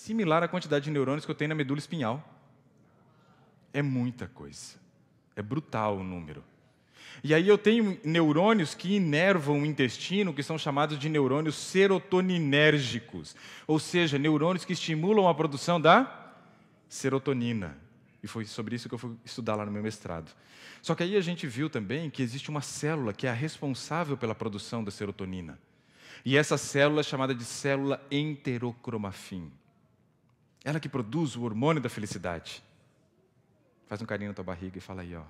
similar à quantidade de neurônios que eu tenho na medula espinhal. É muita coisa. É brutal o número. E aí eu tenho neurônios que inervam o intestino, que são chamados de neurônios serotoninérgicos, ou seja, neurônios que estimulam a produção da serotonina. E foi sobre isso que eu fui estudar lá no meu mestrado. Só que aí a gente viu também que existe uma célula que é a responsável pela produção da serotonina. E essa célula é chamada de célula enterocromafim. Ela que produz o hormônio da felicidade. Faz um carinho na tua barriga e fala aí, ó.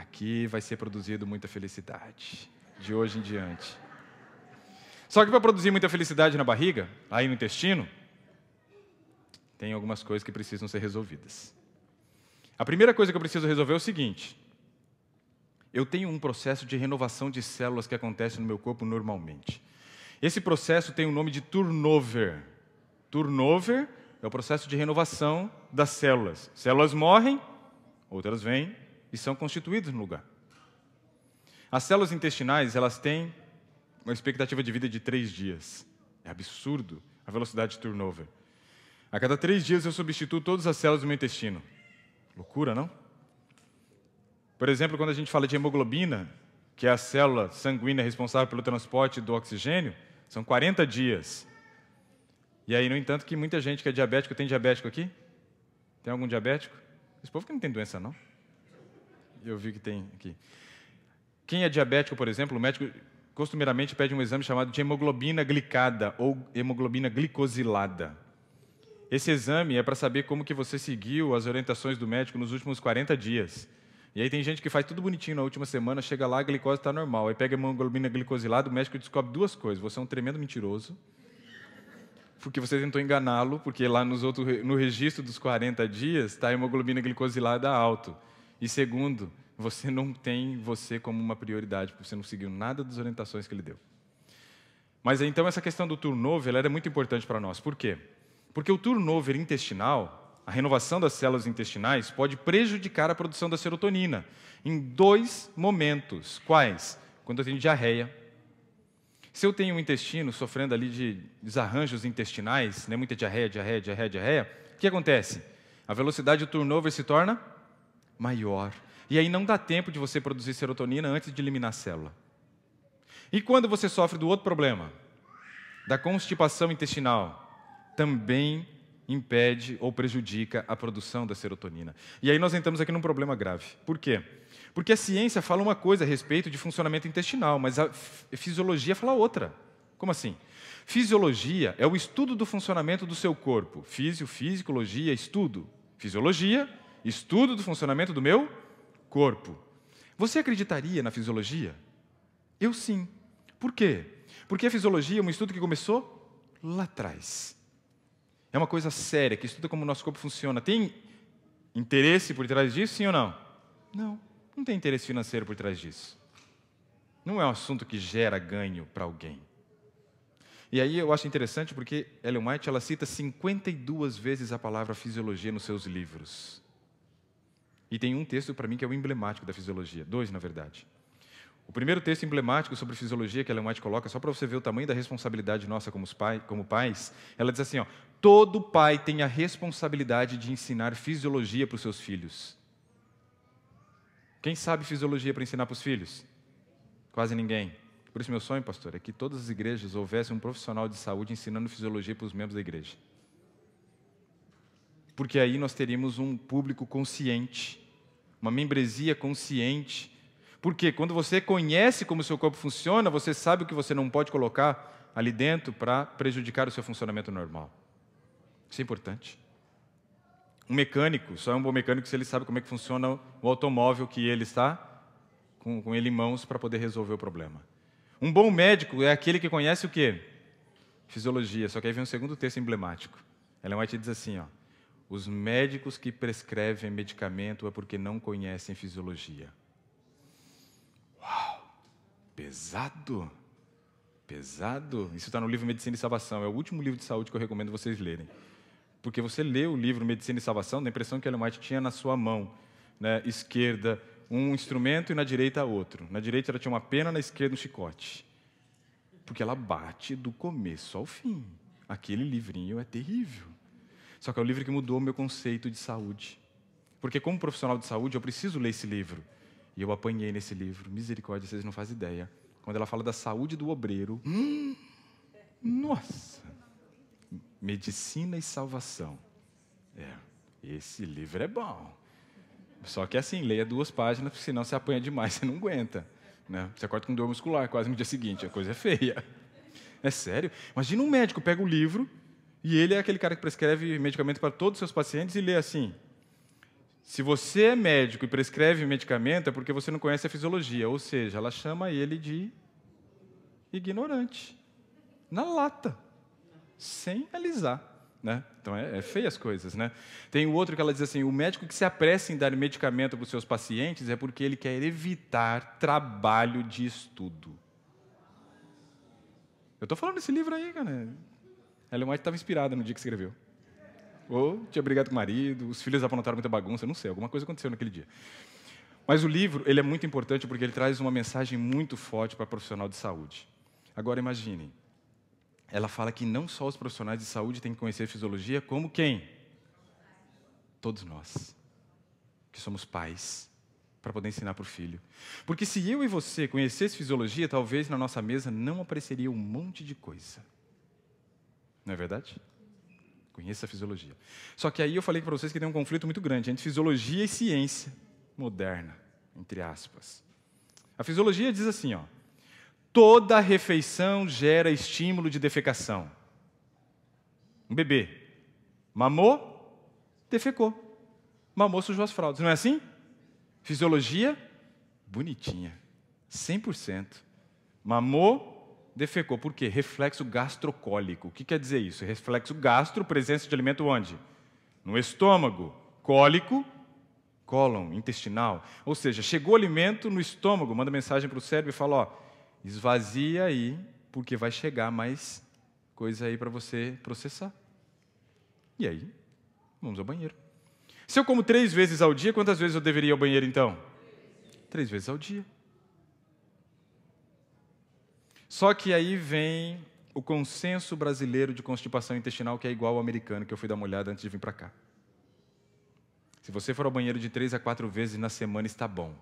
Aqui vai ser produzido muita felicidade, de hoje em diante. Só que para produzir muita felicidade na barriga, aí no intestino, tem algumas coisas que precisam ser resolvidas. A primeira coisa que eu preciso resolver é o seguinte: eu tenho um processo de renovação de células que acontece no meu corpo normalmente. Esse processo tem o nome de turnover. Turnover é o processo de renovação das células. Células morrem, outras vêm e são constituídas no lugar. As células intestinais, elas têm uma expectativa de vida de três dias. É absurdo a velocidade de turnover. A cada três dias eu substituo todas as células do meu intestino. Loucura, não? Por exemplo, quando a gente fala de hemoglobina, que é a célula sanguínea responsável pelo transporte do oxigênio, são 40 dias e aí, no entanto, que muita gente que é diabético, tem diabético aqui? Tem algum diabético? Esse povo que não tem doença, não. Eu vi que tem aqui. Quem é diabético, por exemplo, o médico costumeiramente pede um exame chamado de hemoglobina glicada ou hemoglobina glicosilada. Esse exame é para saber como que você seguiu as orientações do médico nos últimos 40 dias. E aí tem gente que faz tudo bonitinho na última semana, chega lá, a glicose está normal. Aí pega a hemoglobina glicosilada, o médico descobre duas coisas. Você é um tremendo mentiroso porque você tentou enganá-lo, porque lá nos outros, no registro dos 40 dias está a hemoglobina glicosilada alto. E segundo, você não tem você como uma prioridade, porque você não seguiu nada das orientações que ele deu. Mas então essa questão do turnover ela era muito importante para nós. Por quê? Porque o turnover intestinal, a renovação das células intestinais, pode prejudicar a produção da serotonina em dois momentos. Quais? Quando eu tenho diarreia se eu tenho um intestino sofrendo ali de desarranjos intestinais, né, muita diarreia, diarreia, diarreia, diarreia, o que acontece? A velocidade do turnover se torna maior. E aí não dá tempo de você produzir serotonina antes de eliminar a célula. E quando você sofre do outro problema, da constipação intestinal, também impede ou prejudica a produção da serotonina. E aí nós entramos aqui num problema grave. Por quê? Porque a ciência fala uma coisa a respeito de funcionamento intestinal, mas a fisiologia fala outra. Como assim? Fisiologia é o estudo do funcionamento do seu corpo. Físio, físico, logia, estudo. Fisiologia, estudo do funcionamento do meu corpo. Você acreditaria na fisiologia? Eu sim. Por quê? Porque a fisiologia é um estudo que começou lá atrás. É uma coisa séria, que estuda como o nosso corpo funciona. Tem interesse por trás disso, sim ou não? Não, não tem interesse financeiro por trás disso. Não é um assunto que gera ganho para alguém. E aí eu acho interessante porque Ellen White ela cita 52 vezes a palavra fisiologia nos seus livros. E tem um texto para mim que é o emblemático da fisiologia, dois na verdade. O primeiro texto emblemático sobre fisiologia que Ellen White coloca, só para você ver o tamanho da responsabilidade nossa como, pais, ela diz assim: ó, Todo pai tem a responsabilidade de ensinar fisiologia para os seus filhos. Quem sabe fisiologia para ensinar para os filhos? Quase ninguém. Por isso, meu sonho, pastor, é que todas as igrejas houvesse um profissional de saúde ensinando fisiologia para os membros da igreja. Porque aí nós teríamos um público consciente, uma membresia consciente. Porque quando você conhece como o seu corpo funciona, você sabe o que você não pode colocar ali dentro para prejudicar o seu funcionamento normal. Isso é importante. Um mecânico só é um bom mecânico se ele sabe como é que funciona o automóvel que ele está com, com ele em mãos para poder resolver o problema. Um bom médico é aquele que conhece o quê? Fisiologia. Só que aí vem um segundo texto emblemático. Ellen White diz assim, ó, os médicos que prescrevem medicamento é porque não conhecem fisiologia. Uau! Pesado! Pesado! Isso está no livro Medicina e Salvação. É o último livro de saúde que eu recomendo vocês lerem porque você lê o livro Medicina e Salvação, dá a impressão que Ellen White tinha na sua mão né, esquerda um instrumento e na direita outro. Na direita ela tinha uma pena, na esquerda um chicote. Porque ela bate do começo ao fim. Aquele livrinho é terrível. Só que é o livro que mudou o meu conceito de saúde. Porque, como profissional de saúde, eu preciso ler esse livro. E eu apanhei nesse livro. Misericórdia, vocês não fazem ideia. Quando ela fala da saúde do obreiro. Hum, nossa! Medicina e Salvação. É, esse livro é bom. Só que assim, leia duas páginas, porque senão você apanha demais, você não aguenta. Né? Você acorda com dor muscular quase no dia seguinte, a coisa é feia. É sério? Imagina um médico pega o um livro e ele é aquele cara que prescreve medicamento para todos os seus pacientes e lê assim: se você é médico e prescreve medicamento é porque você não conhece a fisiologia, ou seja, ela chama ele de ignorante. Na lata sem alisar. Né? Então é, é feia as coisas. Né? Tem o outro que ela diz assim: o médico que se apressa em dar medicamento para os seus pacientes é porque ele quer evitar trabalho de estudo. Eu estou falando desse livro aí, cara. Ellen White estava inspirada no dia que escreveu. Ou tinha brigado com o marido, os filhos apontaram muita bagunça, não sei, alguma coisa aconteceu naquele dia. Mas o livro, ele é muito importante porque ele traz uma mensagem muito forte para profissional de saúde. Agora imagine, ela fala que não só os profissionais de saúde têm que conhecer fisiologia, como quem? Todos nós, que somos pais, para poder ensinar para o filho. Porque se eu e você conhecesse fisiologia, talvez na nossa mesa não apareceria um monte de coisa. Não é verdade? Conheça a fisiologia. Só que aí eu falei para vocês que tem um conflito muito grande entre fisiologia e ciência moderna, entre aspas. A fisiologia diz assim, ó, Toda refeição gera estímulo de defecação. Um bebê mamou, defecou. Mamou, sujou as fraldas. Não é assim? Fisiologia bonitinha. 100%. Mamou, defecou. Por quê? Reflexo gastrocólico. O que quer dizer isso? Reflexo gastro, presença de alimento onde? No estômago. Cólico, cólon, intestinal. Ou seja, chegou o alimento no estômago, manda mensagem para o cérebro e fala: ó, Esvazia aí, porque vai chegar mais coisa aí para você processar. E aí, vamos ao banheiro. Se eu como três vezes ao dia, quantas vezes eu deveria ir ao banheiro então? Três vezes ao dia. Só que aí vem o consenso brasileiro de constipação intestinal, que é igual ao americano, que eu fui dar uma olhada antes de vir para cá. Se você for ao banheiro de três a quatro vezes na semana, está bom.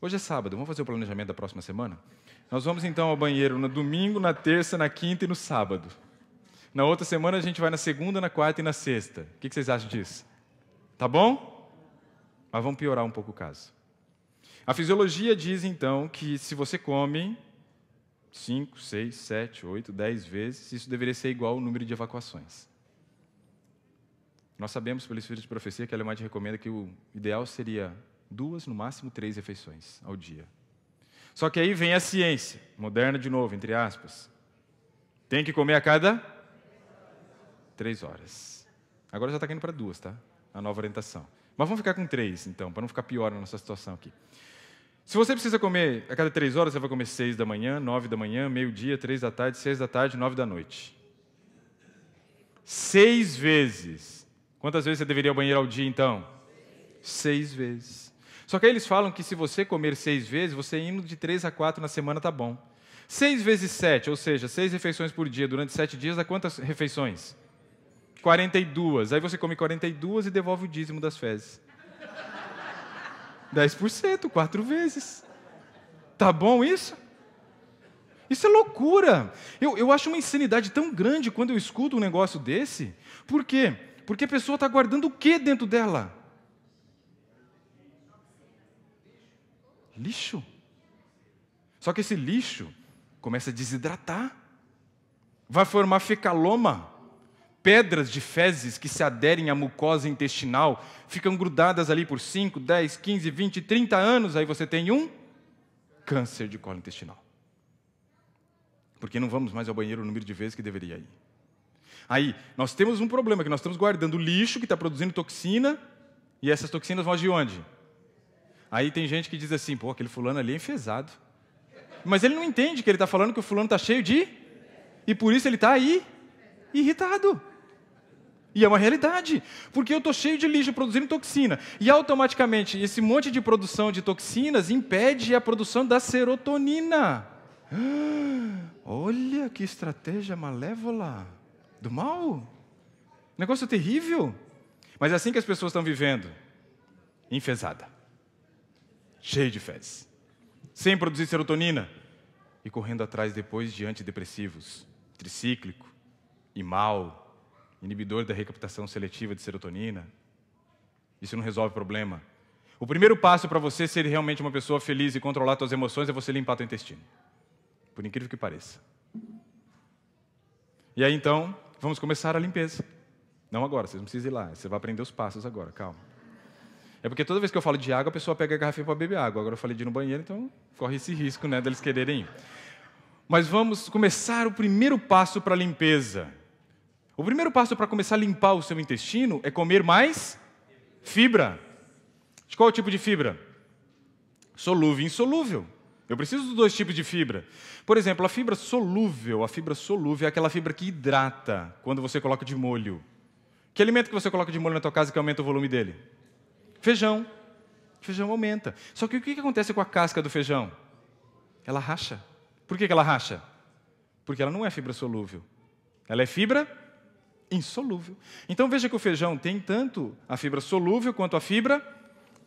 Hoje é sábado, vamos fazer o planejamento da próxima semana? Nós vamos então ao banheiro no domingo, na terça, na quinta e no sábado. Na outra semana a gente vai na segunda, na quarta e na sexta. O que vocês acham disso? Tá bom? Mas vamos piorar um pouco o caso. A fisiologia diz então que se você come 5, 6, 7, 8, 10 vezes, isso deveria ser igual ao número de evacuações. Nós sabemos pelo Espírito de Profecia que a Alemade recomenda que o ideal seria duas, no máximo três refeições ao dia. Só que aí vem a ciência, moderna de novo, entre aspas. Tem que comer a cada três horas. Agora já está caindo para duas, tá? A nova orientação. Mas vamos ficar com três, então, para não ficar pior na nossa situação aqui. Se você precisa comer a cada três horas, você vai comer seis da manhã, nove da manhã, meio-dia, três da tarde, seis da tarde, nove da noite. Seis vezes. Quantas vezes você deveria ir ao banheiro ao dia, então? Seis vezes. Só que aí eles falam que se você comer seis vezes, você indo de três a quatro na semana tá bom. Seis vezes sete, ou seja, seis refeições por dia durante sete dias, dá quantas refeições? 42. Aí você come 42 e devolve o dízimo das fezes. 10%, quatro vezes. Tá bom isso? Isso é loucura. Eu, eu acho uma insanidade tão grande quando eu escuto um negócio desse. Por quê? Porque a pessoa está guardando o que dentro dela? lixo. Só que esse lixo começa a desidratar, vai formar fecaloma, pedras de fezes que se aderem à mucosa intestinal, ficam grudadas ali por 5, 10, 15, 20, 30 anos, aí você tem um câncer de colo intestinal. Porque não vamos mais ao banheiro o número de vezes que deveria ir. Aí, nós temos um problema, que nós estamos guardando lixo que está produzindo toxina, e essas toxinas vão de onde? Aí tem gente que diz assim, pô, aquele fulano ali é enfesado. Mas ele não entende que ele está falando que o fulano está cheio de. E por isso ele está aí irritado. E é uma realidade, porque eu estou cheio de lixo produzindo toxina. E automaticamente esse monte de produção de toxinas impede a produção da serotonina. Olha que estratégia malévola do mal. Negócio terrível. Mas é assim que as pessoas estão vivendo. Enfesada cheio de fezes, sem produzir serotonina e correndo atrás depois de antidepressivos, tricíclico e mal, inibidor da recaptação seletiva de serotonina. Isso não resolve o problema. O primeiro passo para você ser realmente uma pessoa feliz e controlar suas emoções é você limpar seu intestino. Por incrível que pareça. E aí então, vamos começar a limpeza. Não agora, vocês não precisam ir lá, você vai aprender os passos agora, calma. É porque toda vez que eu falo de água, a pessoa pega a garrafinha para beber água. Agora eu falei de ir no banheiro, então corre esse risco né, deles quererem ir. Mas vamos começar o primeiro passo para a limpeza. O primeiro passo para começar a limpar o seu intestino é comer mais fibra. De qual tipo de fibra? Solúvel e insolúvel. Eu preciso dos dois tipos de fibra. Por exemplo, a fibra solúvel, a fibra solúvel é aquela fibra que hidrata quando você coloca de molho. Que alimento que você coloca de molho na tua casa que aumenta o volume dele? Feijão. O feijão aumenta. Só que o que acontece com a casca do feijão? Ela racha. Por que ela racha? Porque ela não é fibra solúvel. Ela é fibra insolúvel. Então veja que o feijão tem tanto a fibra solúvel quanto a fibra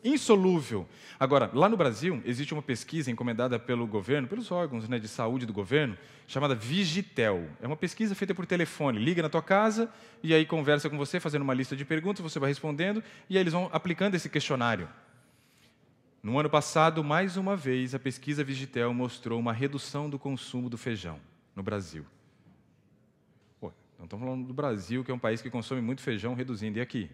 insolúvel. Agora, lá no Brasil, existe uma pesquisa encomendada pelo governo, pelos órgãos né, de saúde do governo, chamada Vigitel. É uma pesquisa feita por telefone. Liga na tua casa e aí conversa com você, fazendo uma lista de perguntas, você vai respondendo e aí eles vão aplicando esse questionário. No ano passado, mais uma vez, a pesquisa Vigitel mostrou uma redução do consumo do feijão no Brasil. Pô, não estamos falando do Brasil, que é um país que consome muito feijão, reduzindo. E aqui?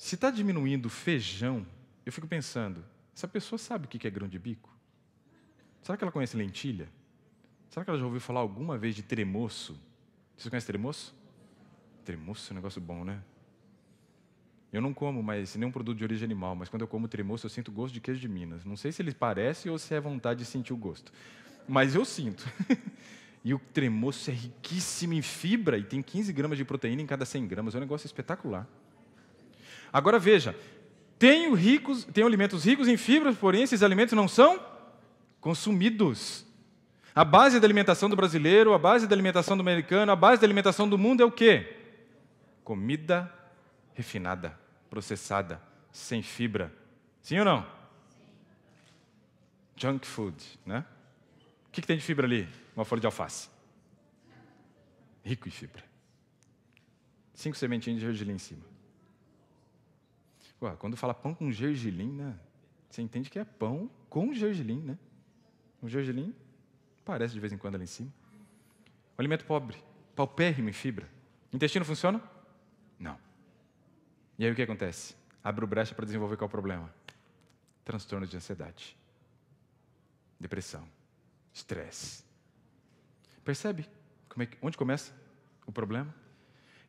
Se está diminuindo feijão, eu fico pensando, essa pessoa sabe o que é grão de bico? Será que ela conhece lentilha? Será que ela já ouviu falar alguma vez de tremoço? Você conhece tremoço? Tremoço é um negócio bom, né? Eu não como mais nenhum produto de origem animal, mas quando eu como tremoço, eu sinto gosto de queijo de Minas. Não sei se ele parece ou se é vontade de sentir o gosto, mas eu sinto. e o tremoço é riquíssimo em fibra e tem 15 gramas de proteína em cada 100 gramas. É um negócio espetacular. Agora veja: tenho, ricos, tenho alimentos ricos em fibras, porém esses alimentos não são consumidos. A base da alimentação do brasileiro, a base da alimentação do americano, a base da alimentação do mundo é o quê? Comida refinada, processada, sem fibra. Sim ou não? Junk food, né? O que, que tem de fibra ali? Uma folha de alface. Rico em fibra. Cinco sementinhas de gergelim em cima. Pô, quando fala pão com gergelim, né? Você entende que é pão com gergelim, né? O gergelim parece de vez em quando ali em cima. O alimento pobre, paupérrimo em fibra. O intestino funciona? Não. E aí o que acontece? Abre o brecha para desenvolver qual é o problema? Transtorno de ansiedade, depressão, estresse. Percebe como é que, onde começa o problema?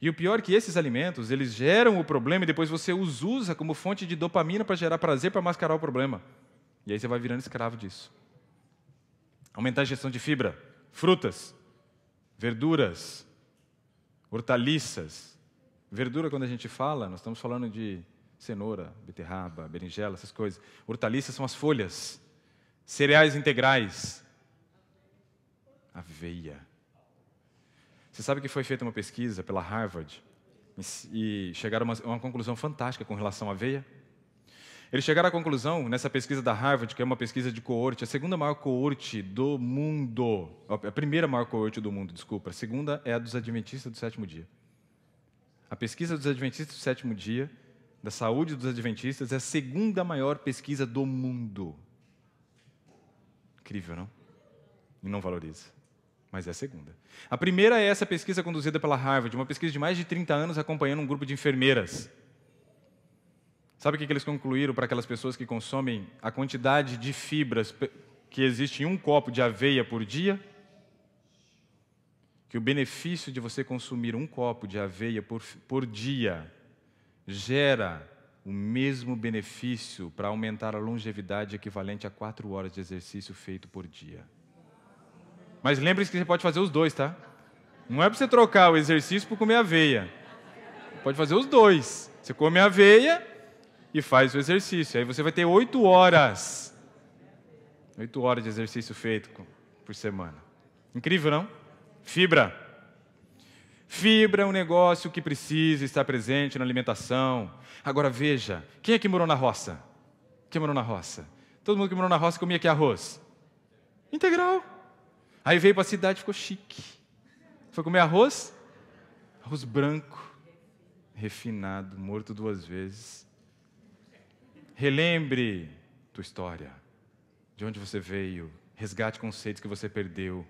E o pior é que esses alimentos, eles geram o problema e depois você os usa como fonte de dopamina para gerar prazer para mascarar o problema. E aí você vai virando escravo disso. Aumentar a ingestão de fibra, frutas, verduras, hortaliças. Verdura, quando a gente fala, nós estamos falando de cenoura, beterraba, berinjela, essas coisas. Hortaliças são as folhas. Cereais integrais. Aveia. Você sabe que foi feita uma pesquisa pela Harvard e chegaram a uma, uma conclusão fantástica com relação à veia? Eles chegaram à conclusão, nessa pesquisa da Harvard, que é uma pesquisa de coorte, a segunda maior coorte do mundo, a primeira maior coorte do mundo, desculpa, a segunda é a dos Adventistas do sétimo dia. A pesquisa dos Adventistas do sétimo dia, da saúde dos Adventistas, é a segunda maior pesquisa do mundo. Incrível, não? E não valoriza mas é a segunda. A primeira é essa pesquisa conduzida pela Harvard, uma pesquisa de mais de 30 anos acompanhando um grupo de enfermeiras. Sabe o que eles concluíram para aquelas pessoas que consomem a quantidade de fibras que existe em um copo de aveia por dia? Que o benefício de você consumir um copo de aveia por, por dia gera o mesmo benefício para aumentar a longevidade equivalente a quatro horas de exercício feito por dia. Mas lembre-se que você pode fazer os dois, tá? Não é para você trocar o exercício por comer aveia. Pode fazer os dois. Você come aveia e faz o exercício. Aí você vai ter oito horas. Oito horas de exercício feito por semana. Incrível, não? Fibra. Fibra é um negócio que precisa estar presente na alimentação. Agora veja, quem é que morou na roça? Quem morou na roça? Todo mundo que morou na roça comia que arroz? Integral. Aí veio para a cidade e ficou chique. Foi comer arroz? Arroz branco, refinado, morto duas vezes. Relembre tua história, de onde você veio, resgate conceitos que você perdeu.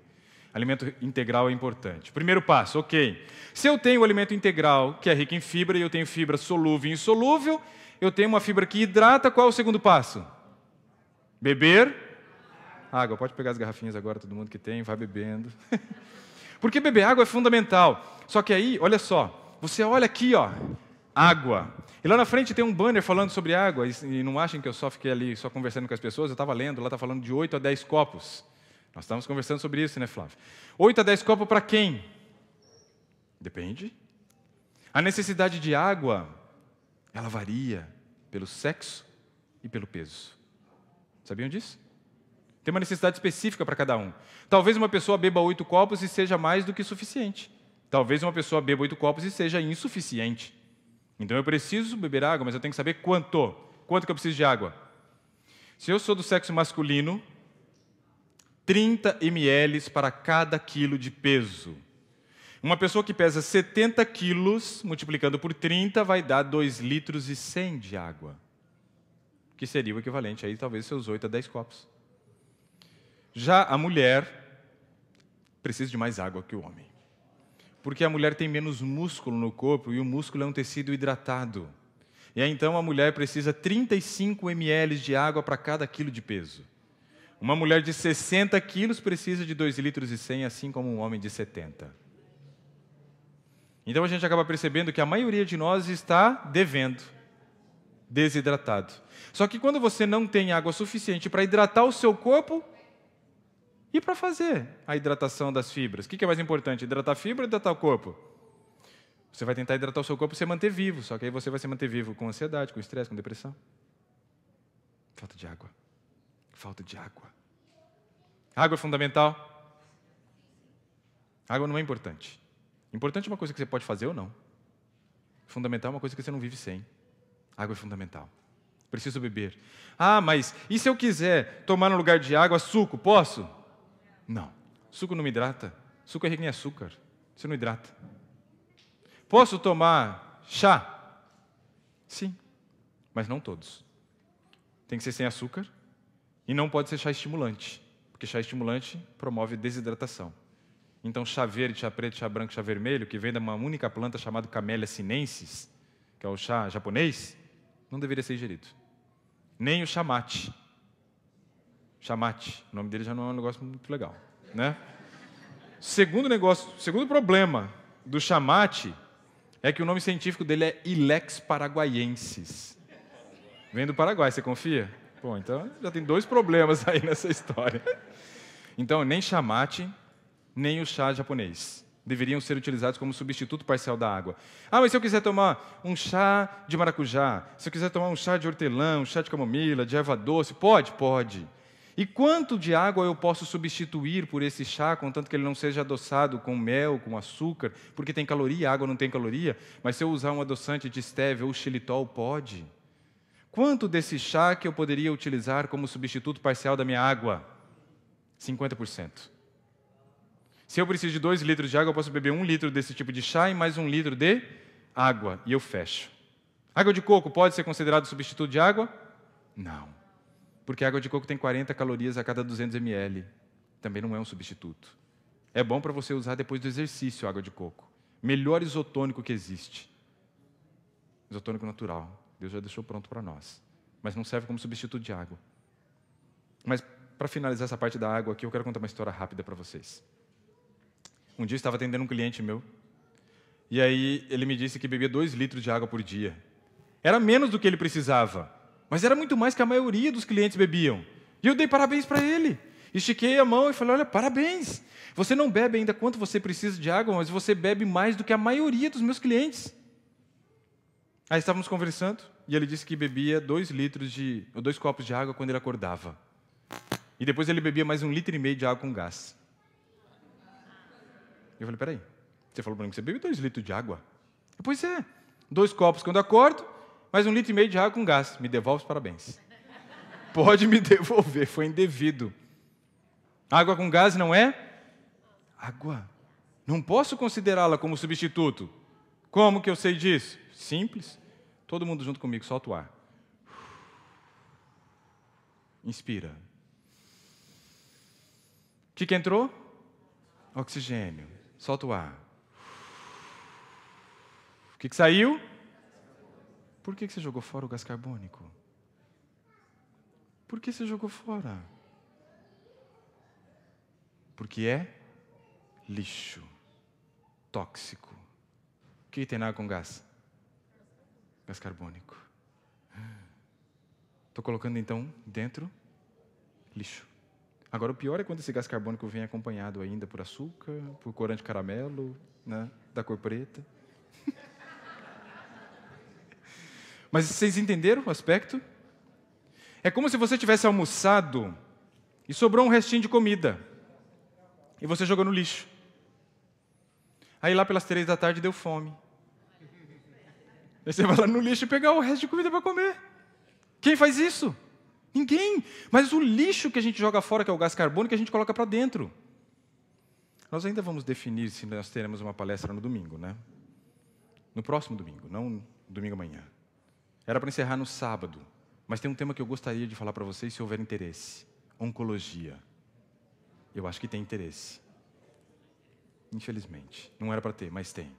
Alimento integral é importante. Primeiro passo, ok. Se eu tenho o alimento integral, que é rico em fibra, e eu tenho fibra solúvel e insolúvel, eu tenho uma fibra que hidrata, qual é o segundo passo? Beber água. Pode pegar as garrafinhas agora, todo mundo que tem, vai bebendo. Porque beber água é fundamental. Só que aí, olha só, você olha aqui, ó, água. E lá na frente tem um banner falando sobre água, e não achem que eu só fiquei ali só conversando com as pessoas, eu estava lendo, lá está falando de 8 a 10 copos. Nós estávamos conversando sobre isso, né, Flávio? 8 a 10 copos para quem? Depende. A necessidade de água, ela varia pelo sexo e pelo peso. Sabiam disso? Tem uma necessidade específica para cada um. Talvez uma pessoa beba oito copos e seja mais do que suficiente. Talvez uma pessoa beba oito copos e seja insuficiente. Então eu preciso beber água, mas eu tenho que saber quanto. Quanto que eu preciso de água? Se eu sou do sexo masculino, 30 ml para cada quilo de peso. Uma pessoa que pesa 70 quilos, multiplicando por 30, vai dar 2 litros e 100 de água. Que seria o equivalente aí, talvez, seus 8 a 10 copos. Já a mulher precisa de mais água que o homem. Porque a mulher tem menos músculo no corpo e o músculo é um tecido hidratado. E aí, então a mulher precisa 35 ml de água para cada quilo de peso. Uma mulher de 60 quilos precisa de 2 litros e 100, assim como um homem de 70. Então a gente acaba percebendo que a maioria de nós está devendo, desidratado. Só que quando você não tem água suficiente para hidratar o seu corpo, e para fazer a hidratação das fibras? O que é mais importante, hidratar a fibra ou hidratar o corpo? Você vai tentar hidratar o seu corpo e se manter vivo, só que aí você vai se manter vivo com ansiedade, com estresse, com depressão. Falta de água. Falta de água. Água é fundamental. Água não é importante. Importante é uma coisa que você pode fazer ou não. Fundamental é uma coisa que você não vive sem. Água é fundamental. Preciso beber. Ah, mas e se eu quiser tomar no lugar de água suco? Posso? Não. Suco não me hidrata. Suco é rico em açúcar. Isso não hidrata. Posso tomar chá? Sim, mas não todos. Tem que ser sem açúcar e não pode ser chá estimulante, porque chá estimulante promove desidratação. Então, chá verde, chá preto, chá branco, chá vermelho, que vem de uma única planta chamada Camellia sinensis, que é o chá japonês, não deveria ser ingerido. Nem o chá mate, Chamate, o nome dele já não é um negócio muito legal, né? Segundo negócio, segundo problema do chamate é que o nome científico dele é Ilex paraguaiensis. Vem do Paraguai, você confia? Bom, então já tem dois problemas aí nessa história. Então, nem chamate, nem o chá japonês deveriam ser utilizados como substituto parcial da água. Ah, mas se eu quiser tomar um chá de maracujá, se eu quiser tomar um chá de hortelã, um chá de camomila, de erva doce, pode? Pode. E quanto de água eu posso substituir por esse chá, contanto que ele não seja adoçado com mel, com açúcar, porque tem caloria, a água não tem caloria, mas se eu usar um adoçante de stevia ou xilitol, pode. Quanto desse chá que eu poderia utilizar como substituto parcial da minha água? 50%. Se eu preciso de 2 litros de água, eu posso beber um litro desse tipo de chá e mais um litro de água, e eu fecho. Água de coco pode ser considerado substituto de água? Não. Porque a água de coco tem 40 calorias a cada 200 ml. Também não é um substituto. É bom para você usar depois do exercício água de coco. Melhor isotônico que existe. Isotônico natural. Deus já deixou pronto para nós. Mas não serve como substituto de água. Mas para finalizar essa parte da água aqui, eu quero contar uma história rápida para vocês. Um dia eu estava atendendo um cliente meu. E aí ele me disse que bebia dois litros de água por dia. Era menos do que ele precisava. Mas era muito mais que a maioria dos clientes bebiam. E eu dei parabéns para ele. Estiquei a mão e falei: Olha, parabéns. Você não bebe ainda quanto você precisa de água, mas você bebe mais do que a maioria dos meus clientes. Aí estávamos conversando e ele disse que bebia dois litros de, ou dois copos de água quando ele acordava. E depois ele bebia mais um litro e meio de água com gás. Eu falei: Peraí, você falou para mim que você bebe dois litros de água? pois é, dois copos quando acordo mas um litro e meio de água com gás. Me devolve os parabéns. Pode me devolver, foi indevido. Água com gás não é água. Não posso considerá-la como substituto. Como que eu sei disso? Simples. Todo mundo junto comigo, solta o ar. Inspira. O que, que entrou? Oxigênio. Solta o ar. O que, que saiu? Por que, você jogou fora o gás carbônico? Por que você jogou fora? Porque é lixo, tóxico. O que tem na água com gás? Gás carbônico. Estou colocando então dentro lixo. Agora, o pior é quando esse gás carbônico vem acompanhado ainda por açúcar, por corante caramelo, né, da cor preta. Mas vocês entenderam o aspecto? É como se você tivesse almoçado e sobrou um restinho de comida e você jogou no lixo. Aí lá pelas três da tarde deu fome. Aí você vai lá no lixo pegar o resto de comida para comer. Quem faz isso? Ninguém. Mas o lixo que a gente joga fora, que é o gás carbônico, a gente coloca para dentro. Nós ainda vamos definir se nós teremos uma palestra no domingo, né? No próximo domingo, não domingo amanhã. Era para encerrar no sábado, mas tem um tema que eu gostaria de falar para vocês se houver interesse: oncologia. Eu acho que tem interesse. Infelizmente. Não era para ter, mas tem.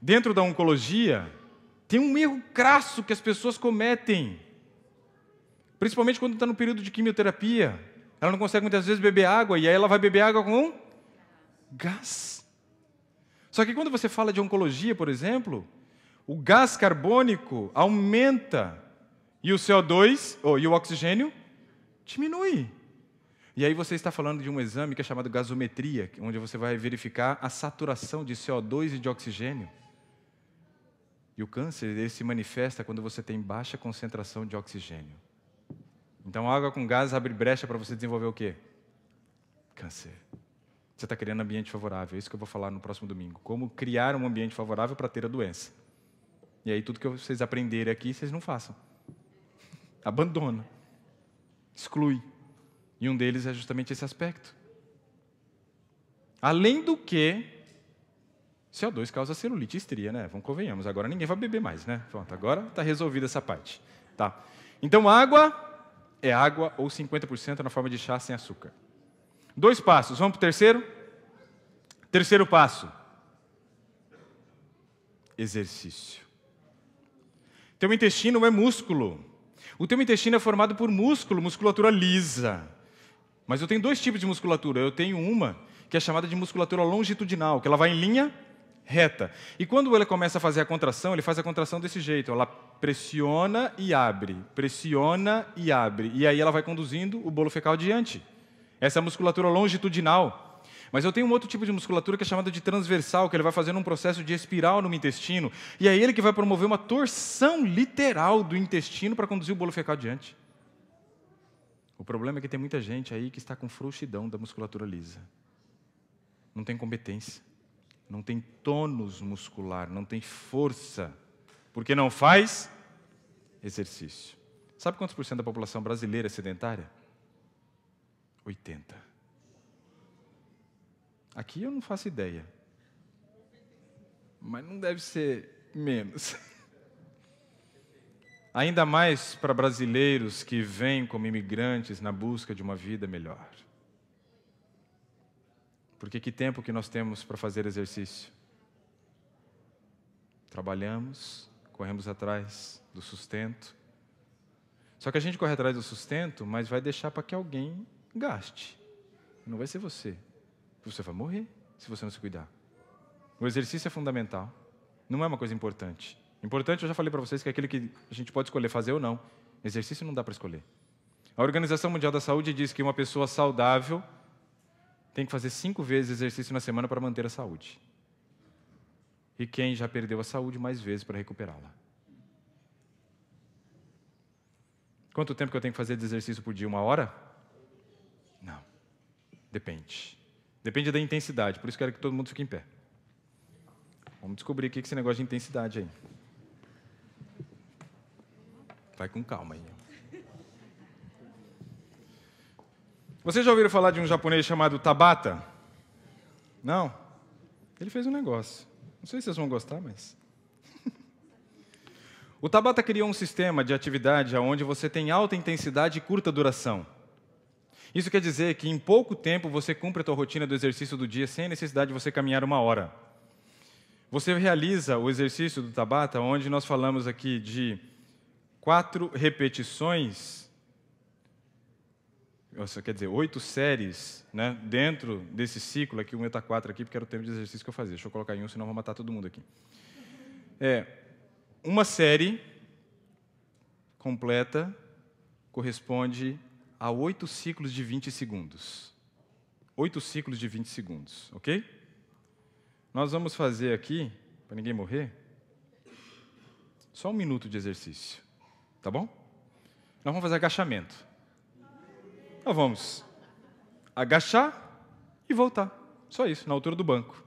Dentro da oncologia, tem um erro crasso que as pessoas cometem. Principalmente quando está no período de quimioterapia. Ela não consegue muitas vezes beber água e aí ela vai beber água com gás. Só que quando você fala de oncologia, por exemplo, o gás carbônico aumenta e o CO2 ou, e o oxigênio diminui. E aí você está falando de um exame que é chamado gasometria, onde você vai verificar a saturação de CO2 e de oxigênio. E o câncer ele se manifesta quando você tem baixa concentração de oxigênio. Então, água com gás abre brecha para você desenvolver o quê? Câncer. Você está criando ambiente favorável. É isso que eu vou falar no próximo domingo. Como criar um ambiente favorável para ter a doença. E aí tudo que vocês aprenderem aqui, vocês não façam. Abandona. Exclui. E um deles é justamente esse aspecto. Além do que, CO2 causa celulite e estria, né? Vamos convenhamos, agora ninguém vai beber mais, né? Pronto, agora está resolvida essa parte. Tá. Então, água é água ou 50% na forma de chá sem açúcar. Dois passos, vamos para o terceiro? Terceiro passo: exercício. Teu intestino é músculo. O teu intestino é formado por músculo, musculatura lisa. Mas eu tenho dois tipos de musculatura. Eu tenho uma que é chamada de musculatura longitudinal, que ela vai em linha reta. E quando ele começa a fazer a contração, ele faz a contração desse jeito. Ela pressiona e abre, pressiona e abre. E aí ela vai conduzindo o bolo fecal adiante. Essa é a musculatura longitudinal. Mas eu tenho um outro tipo de musculatura que é chamada de transversal, que ele vai fazendo um processo de espiral no intestino, e é ele que vai promover uma torção literal do intestino para conduzir o bolo fecal adiante. O problema é que tem muita gente aí que está com frouxidão da musculatura lisa. Não tem competência, não tem tônus muscular, não tem força, porque não faz exercício. Sabe quantos por cento da população brasileira é sedentária? 80. Aqui eu não faço ideia. Mas não deve ser menos. Ainda mais para brasileiros que vêm como imigrantes na busca de uma vida melhor. Porque que tempo que nós temos para fazer exercício? Trabalhamos, corremos atrás do sustento. Só que a gente corre atrás do sustento, mas vai deixar para que alguém gaste. Não vai ser você. Você vai morrer se você não se cuidar. O exercício é fundamental. Não é uma coisa importante. Importante, eu já falei para vocês que é aquele que a gente pode escolher fazer ou não. Exercício não dá para escolher. A Organização Mundial da Saúde diz que uma pessoa saudável tem que fazer cinco vezes exercício na semana para manter a saúde. E quem já perdeu a saúde, mais vezes para recuperá-la. Quanto tempo que eu tenho que fazer de exercício por dia? Uma hora? Não. Depende. Depende da intensidade, por isso quero que todo mundo fique em pé. Vamos descobrir o que é esse negócio de intensidade aí. Vai com calma aí. Vocês já ouviram falar de um japonês chamado Tabata? Não? Ele fez um negócio. Não sei se vocês vão gostar, mas. o Tabata criou um sistema de atividade onde você tem alta intensidade e curta duração. Isso quer dizer que em pouco tempo você cumpre a tua rotina do exercício do dia sem a necessidade de você caminhar uma hora. Você realiza o exercício do Tabata, onde nós falamos aqui de quatro repetições, quer dizer, oito séries, né, dentro desse ciclo aqui, o meu está quatro aqui, porque era o tempo de exercício que eu fazia. Deixa eu colocar em um, senão eu vou matar todo mundo aqui. É, uma série completa corresponde a oito ciclos de 20 segundos. Oito ciclos de 20 segundos, ok? Nós vamos fazer aqui, para ninguém morrer, só um minuto de exercício, tá bom? Nós vamos fazer agachamento. Nós vamos agachar e voltar, só isso, na altura do banco.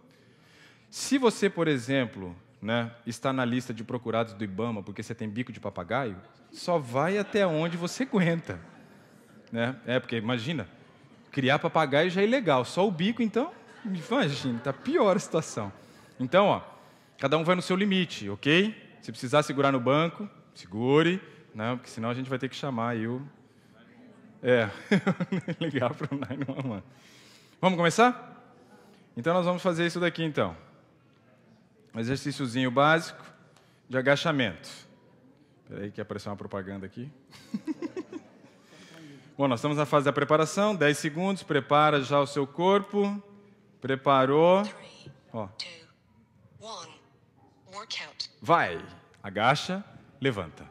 Se você, por exemplo, né, está na lista de procurados do Ibama porque você tem bico de papagaio, só vai até onde você aguenta. Né? É, porque imagina, criar papagaio já é ilegal, só o bico, então, imagina, está pior a situação. Então, ó, cada um vai no seu limite, ok? Se precisar segurar no banco, segure, né? porque senão a gente vai ter que chamar aí o. É, ligar para o 911. Vamos começar? Então, nós vamos fazer isso daqui, então. Um exercíciozinho básico de agachamento. Espera aí que apareceu uma propaganda aqui. Bom, nós estamos na fase da preparação, 10 segundos, prepara já o seu corpo. Preparou. Ó. Vai. Agacha, levanta.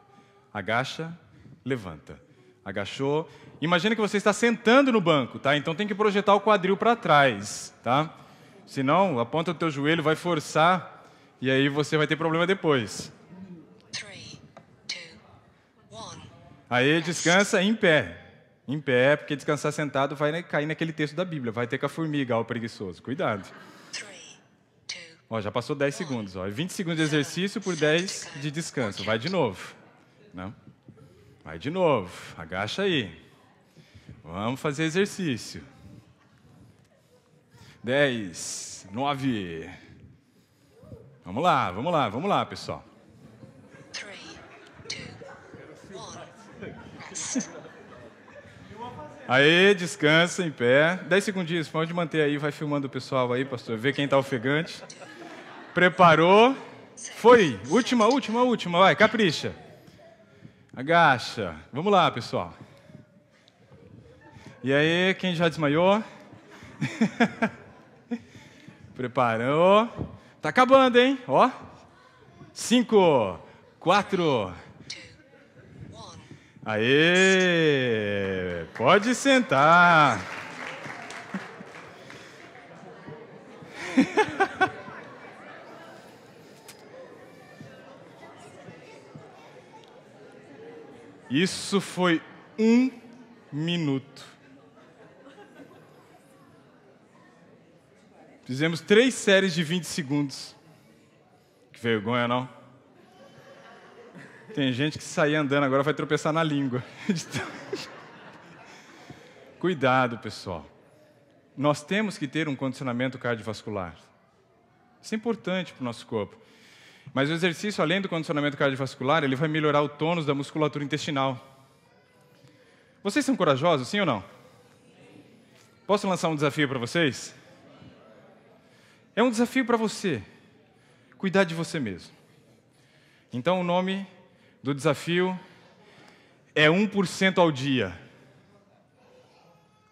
Agacha, levanta. Agachou. Imagina que você está sentando no banco, tá? Então tem que projetar o quadril para trás, tá? Senão, a ponta do teu joelho vai forçar e aí você vai ter problema depois. Aí descansa em pé. Em pé, porque descansar sentado vai né, cair naquele texto da Bíblia. Vai ter com a formiga, ao preguiçoso. Cuidado. ó, já passou 10 segundos. Ó. 20 segundos de exercício por 10 de descanso. Vai de novo. Não? Vai de novo. Agacha aí. Vamos fazer exercício. 10, 9. Vamos lá, vamos lá, vamos lá, pessoal. Aí, descansa em pé. Dez segundinhos, pode manter aí, vai filmando o pessoal aí, pastor, ver quem tá ofegante. Preparou. Foi. Última, última, última, vai, capricha. Agacha. Vamos lá, pessoal. E aí, quem já desmaiou? Preparou. Tá acabando, hein? Ó. Cinco, quatro, Aê! Pode sentar. Isso foi um minuto. Fizemos três séries de 20 segundos. Que vergonha, não? Tem gente que sair andando agora vai tropeçar na língua. Cuidado, pessoal. Nós temos que ter um condicionamento cardiovascular. Isso é importante para o nosso corpo. Mas o exercício, além do condicionamento cardiovascular, ele vai melhorar o tônus da musculatura intestinal. Vocês são corajosos, sim ou não? Posso lançar um desafio para vocês? É um desafio para você. Cuidar de você mesmo. Então o nome do desafio é 1% ao dia.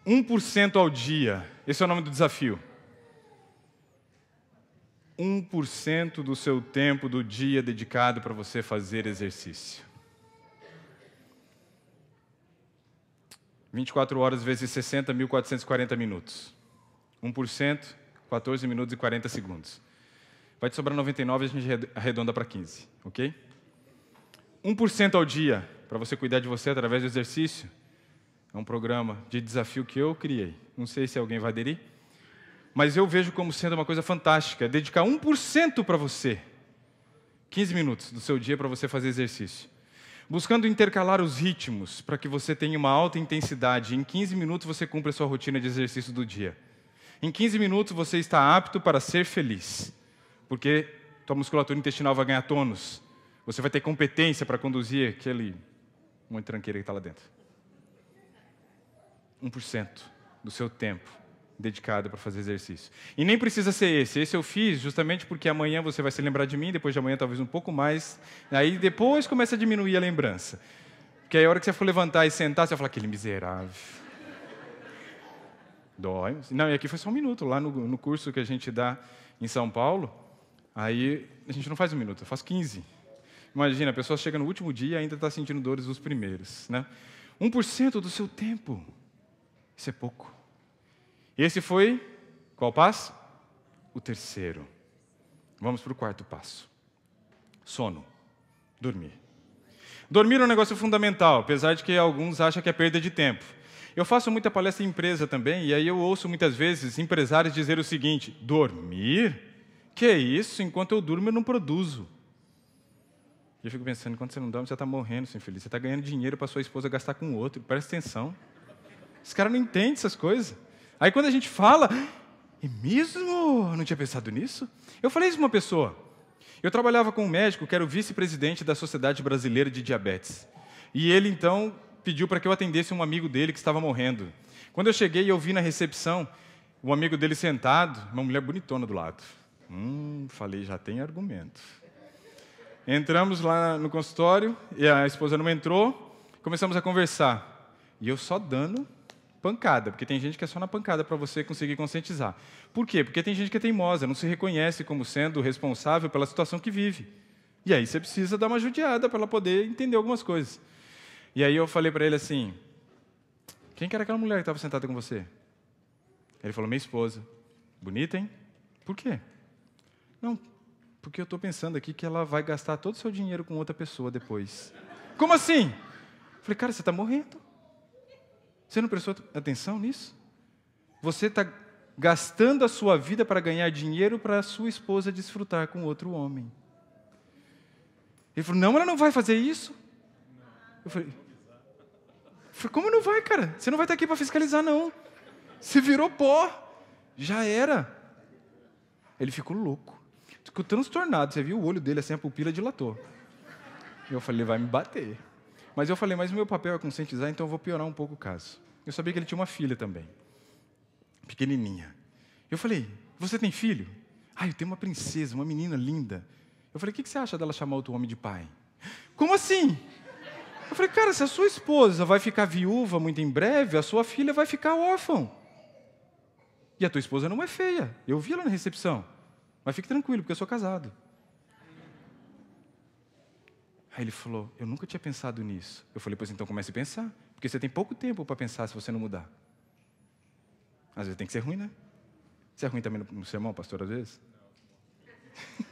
1% ao dia. Esse é o nome do desafio. 1% do seu tempo do dia dedicado para você fazer exercício. 24 horas vezes 60, 1.440 minutos. 1%, 14 minutos e 40 segundos. Vai te sobrar 99, a gente arredonda para 15, ok? 1% ao dia para você cuidar de você através do exercício. É um programa de desafio que eu criei. Não sei se alguém vai aderir, mas eu vejo como sendo uma coisa fantástica. Dedicar 1% para você, 15 minutos do seu dia para você fazer exercício. Buscando intercalar os ritmos para que você tenha uma alta intensidade. Em 15 minutos você cumpre a sua rotina de exercício do dia. Em 15 minutos você está apto para ser feliz, porque sua musculatura intestinal vai ganhar tônus, você vai ter competência para conduzir aquele uma tranqueira que está lá dentro. 1% do seu tempo dedicado para fazer exercício. E nem precisa ser esse. Esse eu fiz justamente porque amanhã você vai se lembrar de mim, depois de amanhã talvez um pouco mais. Aí depois começa a diminuir a lembrança. Porque aí a hora que você for levantar e sentar, você vai falar, aquele miserável. Dói. Não, e aqui foi só um minuto. Lá no, no curso que a gente dá em São Paulo, aí a gente não faz um minuto, eu faço 15 Imagina, a pessoa chega no último dia e ainda está sentindo dores dos primeiros. Né? 1% do seu tempo. Isso é pouco. Esse foi qual passo? O terceiro. Vamos para o quarto passo: sono. Dormir. Dormir é um negócio fundamental, apesar de que alguns acham que é perda de tempo. Eu faço muita palestra em empresa também, e aí eu ouço muitas vezes empresários dizer o seguinte: dormir? Que isso? Enquanto eu durmo, eu não produzo. E eu fico pensando, quando você não dorme, você está morrendo, seu infeliz. Você está ganhando dinheiro para sua esposa gastar com outro. Presta atenção. Esse cara não entende essas coisas. Aí quando a gente fala, é mesmo? Eu não tinha pensado nisso? Eu falei isso para uma pessoa. Eu trabalhava com um médico que era o vice-presidente da Sociedade Brasileira de Diabetes. E ele, então, pediu para que eu atendesse um amigo dele que estava morrendo. Quando eu cheguei, eu vi na recepção um amigo dele sentado, uma mulher bonitona do lado. Hum, falei, já tem argumento. Entramos lá no consultório e a esposa não entrou, começamos a conversar. E eu só dando pancada, porque tem gente que é só na pancada para você conseguir conscientizar. Por quê? Porque tem gente que é teimosa, não se reconhece como sendo responsável pela situação que vive. E aí você precisa dar uma judiada para ela poder entender algumas coisas. E aí eu falei para ele assim: Quem que era aquela mulher que estava sentada com você? Ele falou: Minha esposa. Bonita, hein? Por quê? Não, porque eu estou pensando aqui que ela vai gastar todo o seu dinheiro com outra pessoa depois. Como assim? falei, cara, você está morrendo. Você não prestou atenção nisso? Você está gastando a sua vida para ganhar dinheiro para a sua esposa desfrutar com outro homem. Ele falou, não, ela não vai fazer isso. Eu falei, eu falei como não vai, cara? Você não vai estar aqui para fiscalizar, não. Você virou pó. Já era. Ele ficou louco ficou transtornado. Você viu o olho dele assim, a pupila dilatou. Eu falei, ele vai me bater. Mas eu falei, mas o meu papel é conscientizar, então eu vou piorar um pouco o caso. Eu sabia que ele tinha uma filha também, pequenininha. Eu falei, você tem filho? Ah, eu tenho uma princesa, uma menina linda. Eu falei, o que você acha dela chamar outro homem de pai? Como assim? Eu falei, cara, se a sua esposa vai ficar viúva muito em breve, a sua filha vai ficar órfã. E a tua esposa não é feia. Eu vi ela na recepção. Mas fique tranquilo, porque eu sou casado. Aí ele falou: Eu nunca tinha pensado nisso. Eu falei: Pois então comece a pensar, porque você tem pouco tempo para pensar se você não mudar. Às vezes tem que ser ruim, né? Você é ruim também no sermão, pastor, às vezes?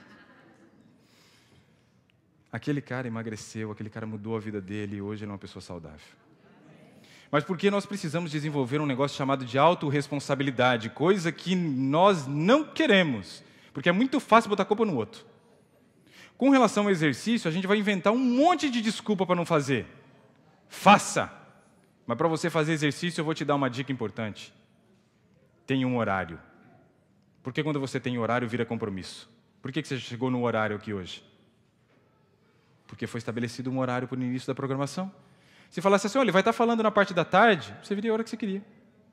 aquele cara emagreceu, aquele cara mudou a vida dele e hoje ele é uma pessoa saudável. Mas porque nós precisamos desenvolver um negócio chamado de autorresponsabilidade, coisa que nós não queremos. Porque é muito fácil botar a culpa no outro. Com relação ao exercício, a gente vai inventar um monte de desculpa para não fazer. Faça! Mas para você fazer exercício, eu vou te dar uma dica importante. Tenha um horário. Porque quando você tem horário, vira compromisso. Por que você chegou no horário aqui hoje? Porque foi estabelecido um horário para o início da programação. Se falasse assim, olha, ele vai estar tá falando na parte da tarde, você viria a hora que você queria.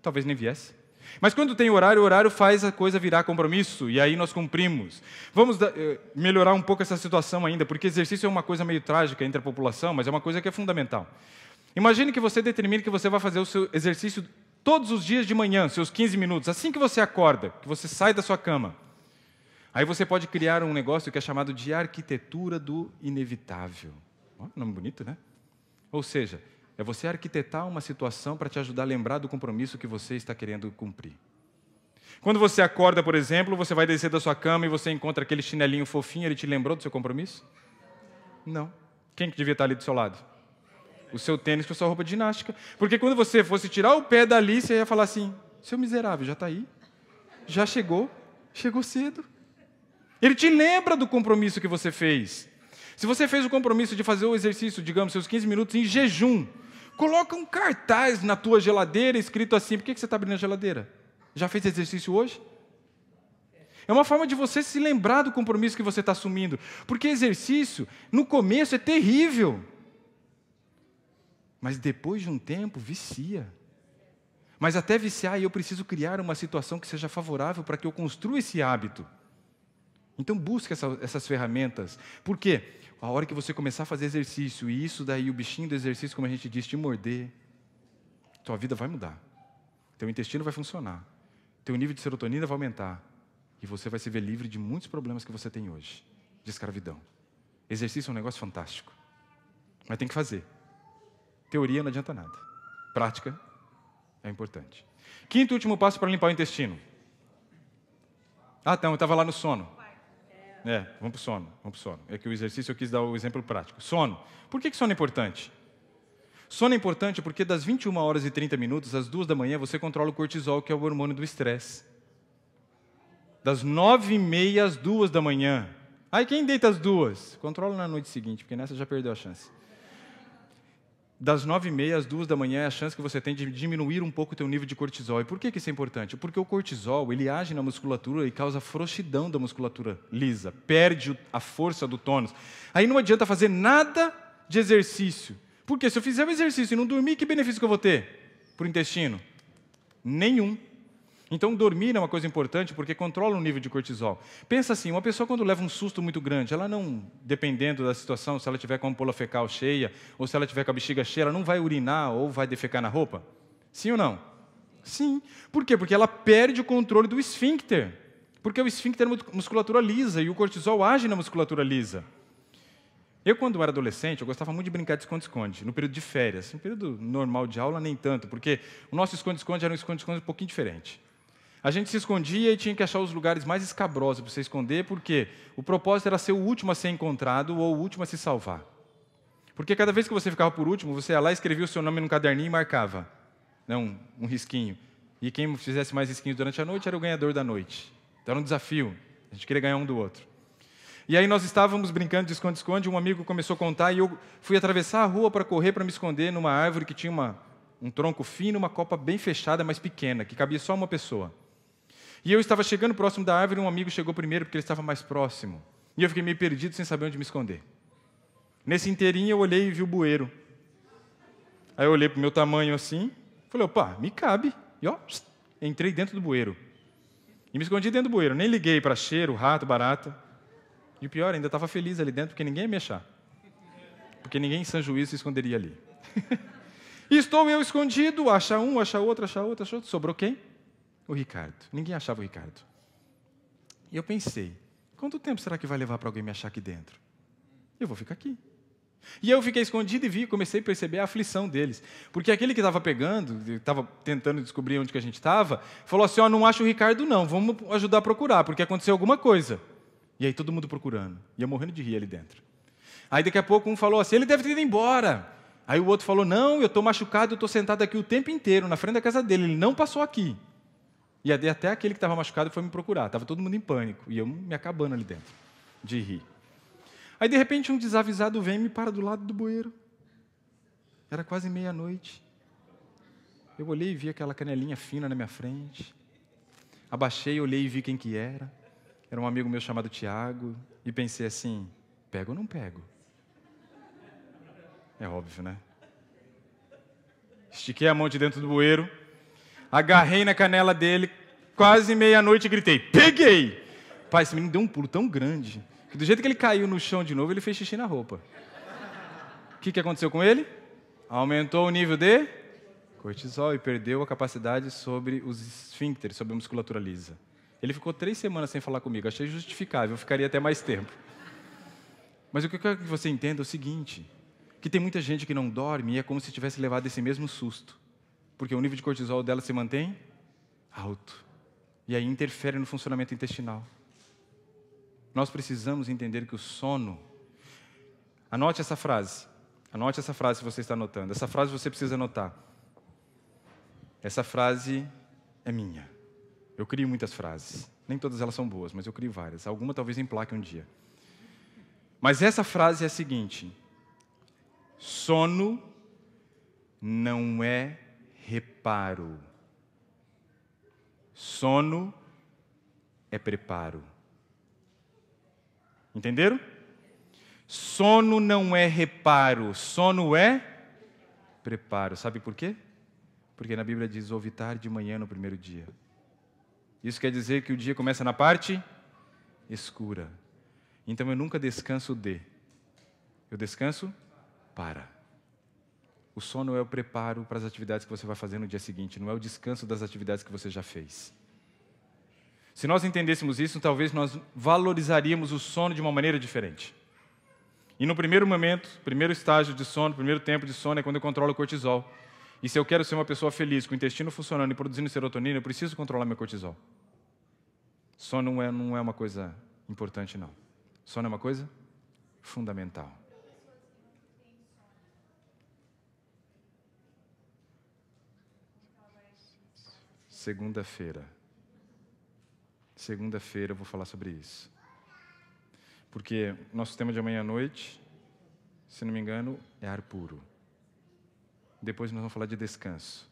Talvez nem viesse. Mas quando tem horário, o horário faz a coisa virar compromisso e aí nós cumprimos. Vamos da, eh, melhorar um pouco essa situação ainda, porque exercício é uma coisa meio trágica entre a população, mas é uma coisa que é fundamental. Imagine que você determine que você vai fazer o seu exercício todos os dias de manhã, seus 15 minutos, assim que você acorda, que você sai da sua cama. Aí você pode criar um negócio que é chamado de arquitetura do inevitável. Oh, nome bonito, né? Ou seja, é você arquitetar uma situação para te ajudar a lembrar do compromisso que você está querendo cumprir. Quando você acorda, por exemplo, você vai descer da sua cama e você encontra aquele chinelinho fofinho, ele te lembrou do seu compromisso? Não. Quem que devia estar ali do seu lado? O seu tênis com a sua roupa de ginástica. Porque quando você fosse tirar o pé dali, você ia falar assim: seu miserável, já está aí? Já chegou? Chegou cedo. Ele te lembra do compromisso que você fez. Se você fez o compromisso de fazer o exercício, digamos, seus 15 minutos em jejum, Coloca um cartaz na tua geladeira escrito assim: por que você está abrindo a geladeira? Já fez exercício hoje? É uma forma de você se lembrar do compromisso que você está assumindo. Porque exercício, no começo, é terrível. Mas depois de um tempo, vicia. Mas até viciar, eu preciso criar uma situação que seja favorável para que eu construa esse hábito. Então, busque essa, essas ferramentas. Por quê? a hora que você começar a fazer exercício e isso daí, o bichinho do exercício, como a gente diz, te morder, tua vida vai mudar. Teu intestino vai funcionar. Teu nível de serotonina vai aumentar. E você vai se ver livre de muitos problemas que você tem hoje de escravidão. Exercício é um negócio fantástico. Mas tem que fazer. Teoria não adianta nada. Prática é importante. Quinto e último passo para limpar o intestino. Ah, então, eu estava lá no sono. É, vamos para o sono, vamos para sono. É que o exercício eu quis dar o um exemplo prático. Sono. Por que, que sono é importante? Sono é importante porque das 21 horas e 30 minutos às 2 da manhã você controla o cortisol, que é o hormônio do estresse. Das 9 e meia às 2 da manhã. Aí quem deita às duas? Controla na noite seguinte, porque nessa já perdeu a chance das nove e meia às duas da manhã é a chance que você tem de diminuir um pouco o teu nível de cortisol. E por que, isso é importante? Porque o cortisol ele age na musculatura e causa frouxidão da musculatura lisa, perde a força do tônus. Aí não adianta fazer nada de exercício. Porque se eu fizer o um exercício e não dormir, que benefício que eu vou ter para o intestino? Nenhum. Então, dormir é uma coisa importante porque controla o nível de cortisol. Pensa assim: uma pessoa, quando leva um susto muito grande, ela não, dependendo da situação, se ela tiver com a ampola fecal cheia ou se ela tiver com a bexiga cheia, ela não vai urinar ou vai defecar na roupa? Sim ou não? Sim. Por quê? Porque ela perde o controle do esfíncter. Porque o esfíncter é musculatura lisa e o cortisol age na musculatura lisa. Eu, quando era adolescente, eu gostava muito de brincar de esconde-esconde, no período de férias. No período normal de aula, nem tanto, porque o nosso esconde-esconde era um esconde-esconde um pouquinho diferente. A gente se escondia e tinha que achar os lugares mais escabrosos para se esconder, porque o propósito era ser o último a ser encontrado ou o último a se salvar. Porque cada vez que você ficava por último, você ia lá, escrevia o seu nome num caderninho e marcava né, um, um risquinho. E quem fizesse mais risquinhos durante a noite era o ganhador da noite. Então era um desafio. A gente queria ganhar um do outro. E aí nós estávamos brincando de esconde-esconde, um amigo começou a contar e eu fui atravessar a rua para correr, para me esconder numa árvore que tinha uma, um tronco fino, uma copa bem fechada, mas pequena, que cabia só uma pessoa. E eu estava chegando próximo da árvore e um amigo chegou primeiro porque ele estava mais próximo. E eu fiquei meio perdido sem saber onde me esconder. Nesse inteirinho eu olhei e vi o bueiro. Aí eu olhei para o meu tamanho assim, falei, opa, me cabe. E ó, entrei dentro do bueiro. E me escondi dentro do bueiro. Nem liguei para cheiro, rato, barata. E o pior, ainda estava feliz ali dentro porque ninguém ia me achar. Porque ninguém em São Juiz se esconderia ali. e estou eu escondido, acha um, acha outro, acha outro, acha outro. Sobrou quem? o Ricardo. Ninguém achava o Ricardo. E eu pensei, quanto tempo será que vai levar para alguém me achar aqui dentro? Eu vou ficar aqui. E eu fiquei escondido e vi, comecei a perceber a aflição deles. Porque aquele que estava pegando, estava tentando descobrir onde que a gente estava, falou assim: Ó, oh, não acho o Ricardo, não, vamos ajudar a procurar, porque aconteceu alguma coisa. E aí todo mundo procurando. E eu morrendo de rir ali dentro. Aí daqui a pouco um falou assim: ele deve ter ido embora. Aí o outro falou: não, eu estou machucado, eu estou sentado aqui o tempo inteiro, na frente da casa dele, ele não passou aqui. E até aquele que estava machucado foi me procurar. Estava todo mundo em pânico. E eu me acabando ali dentro, de rir. Aí, de repente, um desavisado vem e me para do lado do bueiro. Era quase meia-noite. Eu olhei e vi aquela canelinha fina na minha frente. Abaixei, olhei e vi quem que era. Era um amigo meu chamado Tiago. E pensei assim, pego ou não pego? É óbvio, né? Estiquei a mão de dentro do bueiro agarrei na canela dele, quase meia-noite gritei: Peguei! Pai, esse menino deu um pulo tão grande que do jeito que ele caiu no chão de novo, ele fez xixi na roupa. O que, que aconteceu com ele? Aumentou o nível de cortisol e perdeu a capacidade sobre os esfíncteres, sobre a musculatura lisa. Ele ficou três semanas sem falar comigo, achei justificável, ficaria até mais tempo. Mas o que eu quero que você entenda é o seguinte: que tem muita gente que não dorme e é como se tivesse levado esse mesmo susto porque o nível de cortisol dela se mantém alto. E aí interfere no funcionamento intestinal. Nós precisamos entender que o sono. Anote essa frase. Anote essa frase se você está anotando. Essa frase você precisa anotar. Essa frase é minha. Eu crio muitas frases. Nem todas elas são boas, mas eu crio várias. Alguma talvez emplaque um dia. Mas essa frase é a seguinte: sono não é reparo. Sono é preparo. Entenderam? Sono não é reparo, sono é preparo. Sabe por quê? Porque na Bíblia diz ouve tarde de manhã no primeiro dia. Isso quer dizer que o dia começa na parte escura. Então eu nunca descanso de. Eu descanso para. O sono é o preparo para as atividades que você vai fazer no dia seguinte, não é o descanso das atividades que você já fez. Se nós entendêssemos isso, talvez nós valorizaríamos o sono de uma maneira diferente. E no primeiro momento, primeiro estágio de sono, primeiro tempo de sono é quando eu controlo o cortisol. E se eu quero ser uma pessoa feliz, com o intestino funcionando e produzindo serotonina, eu preciso controlar meu cortisol. Sono não é, não é uma coisa importante, não. Sono é uma coisa fundamental. Segunda-feira. Segunda-feira eu vou falar sobre isso. Porque nosso tema de amanhã à noite, se não me engano, é ar puro. Depois nós vamos falar de descanso.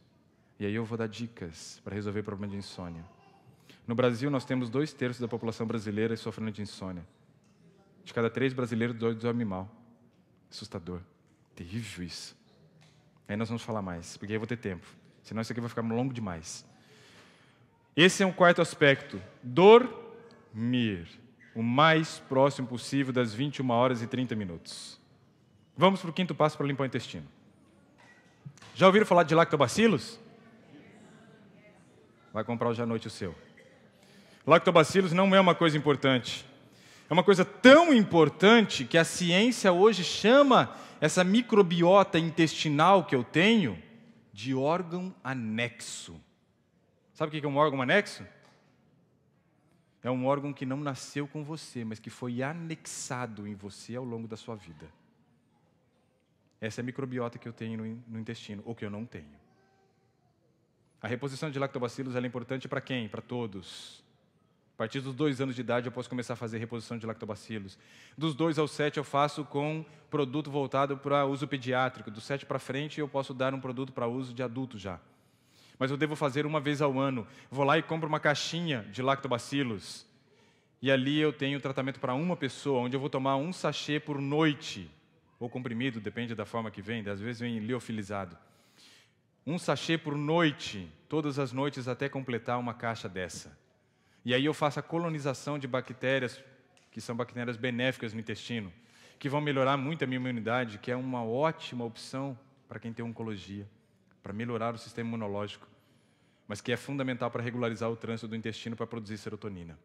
E aí eu vou dar dicas para resolver o problema de insônia. No Brasil, nós temos dois terços da população brasileira sofrendo de insônia. De cada três brasileiros, dois dormem mal. Assustador. Terrível isso. Aí nós vamos falar mais, porque aí eu vou ter tempo. Senão isso aqui vai ficar longo demais. Esse é um quarto aspecto. Dormir. O mais próximo possível das 21 horas e 30 minutos. Vamos para o quinto passo para limpar o intestino. Já ouviram falar de lactobacilos? Vai comprar hoje à noite o seu. Lactobacilos não é uma coisa importante. É uma coisa tão importante que a ciência hoje chama essa microbiota intestinal que eu tenho de órgão anexo. Sabe o que é um órgão anexo? É um órgão que não nasceu com você, mas que foi anexado em você ao longo da sua vida. Essa é a microbiota que eu tenho no intestino, ou que eu não tenho. A reposição de lactobacilos é importante para quem? Para todos. A partir dos dois anos de idade, eu posso começar a fazer reposição de lactobacilos. Dos dois aos sete, eu faço com produto voltado para uso pediátrico. Do sete para frente, eu posso dar um produto para uso de adulto já mas eu devo fazer uma vez ao ano. Vou lá e compro uma caixinha de lactobacilos. E ali eu tenho tratamento para uma pessoa, onde eu vou tomar um sachê por noite, ou comprimido, depende da forma que vem, às vezes vem liofilizado. Um sachê por noite, todas as noites até completar uma caixa dessa. E aí eu faço a colonização de bactérias, que são bactérias benéficas no intestino, que vão melhorar muito a minha imunidade, que é uma ótima opção para quem tem oncologia para melhorar o sistema imunológico, mas que é fundamental para regularizar o trânsito do intestino para produzir serotonina.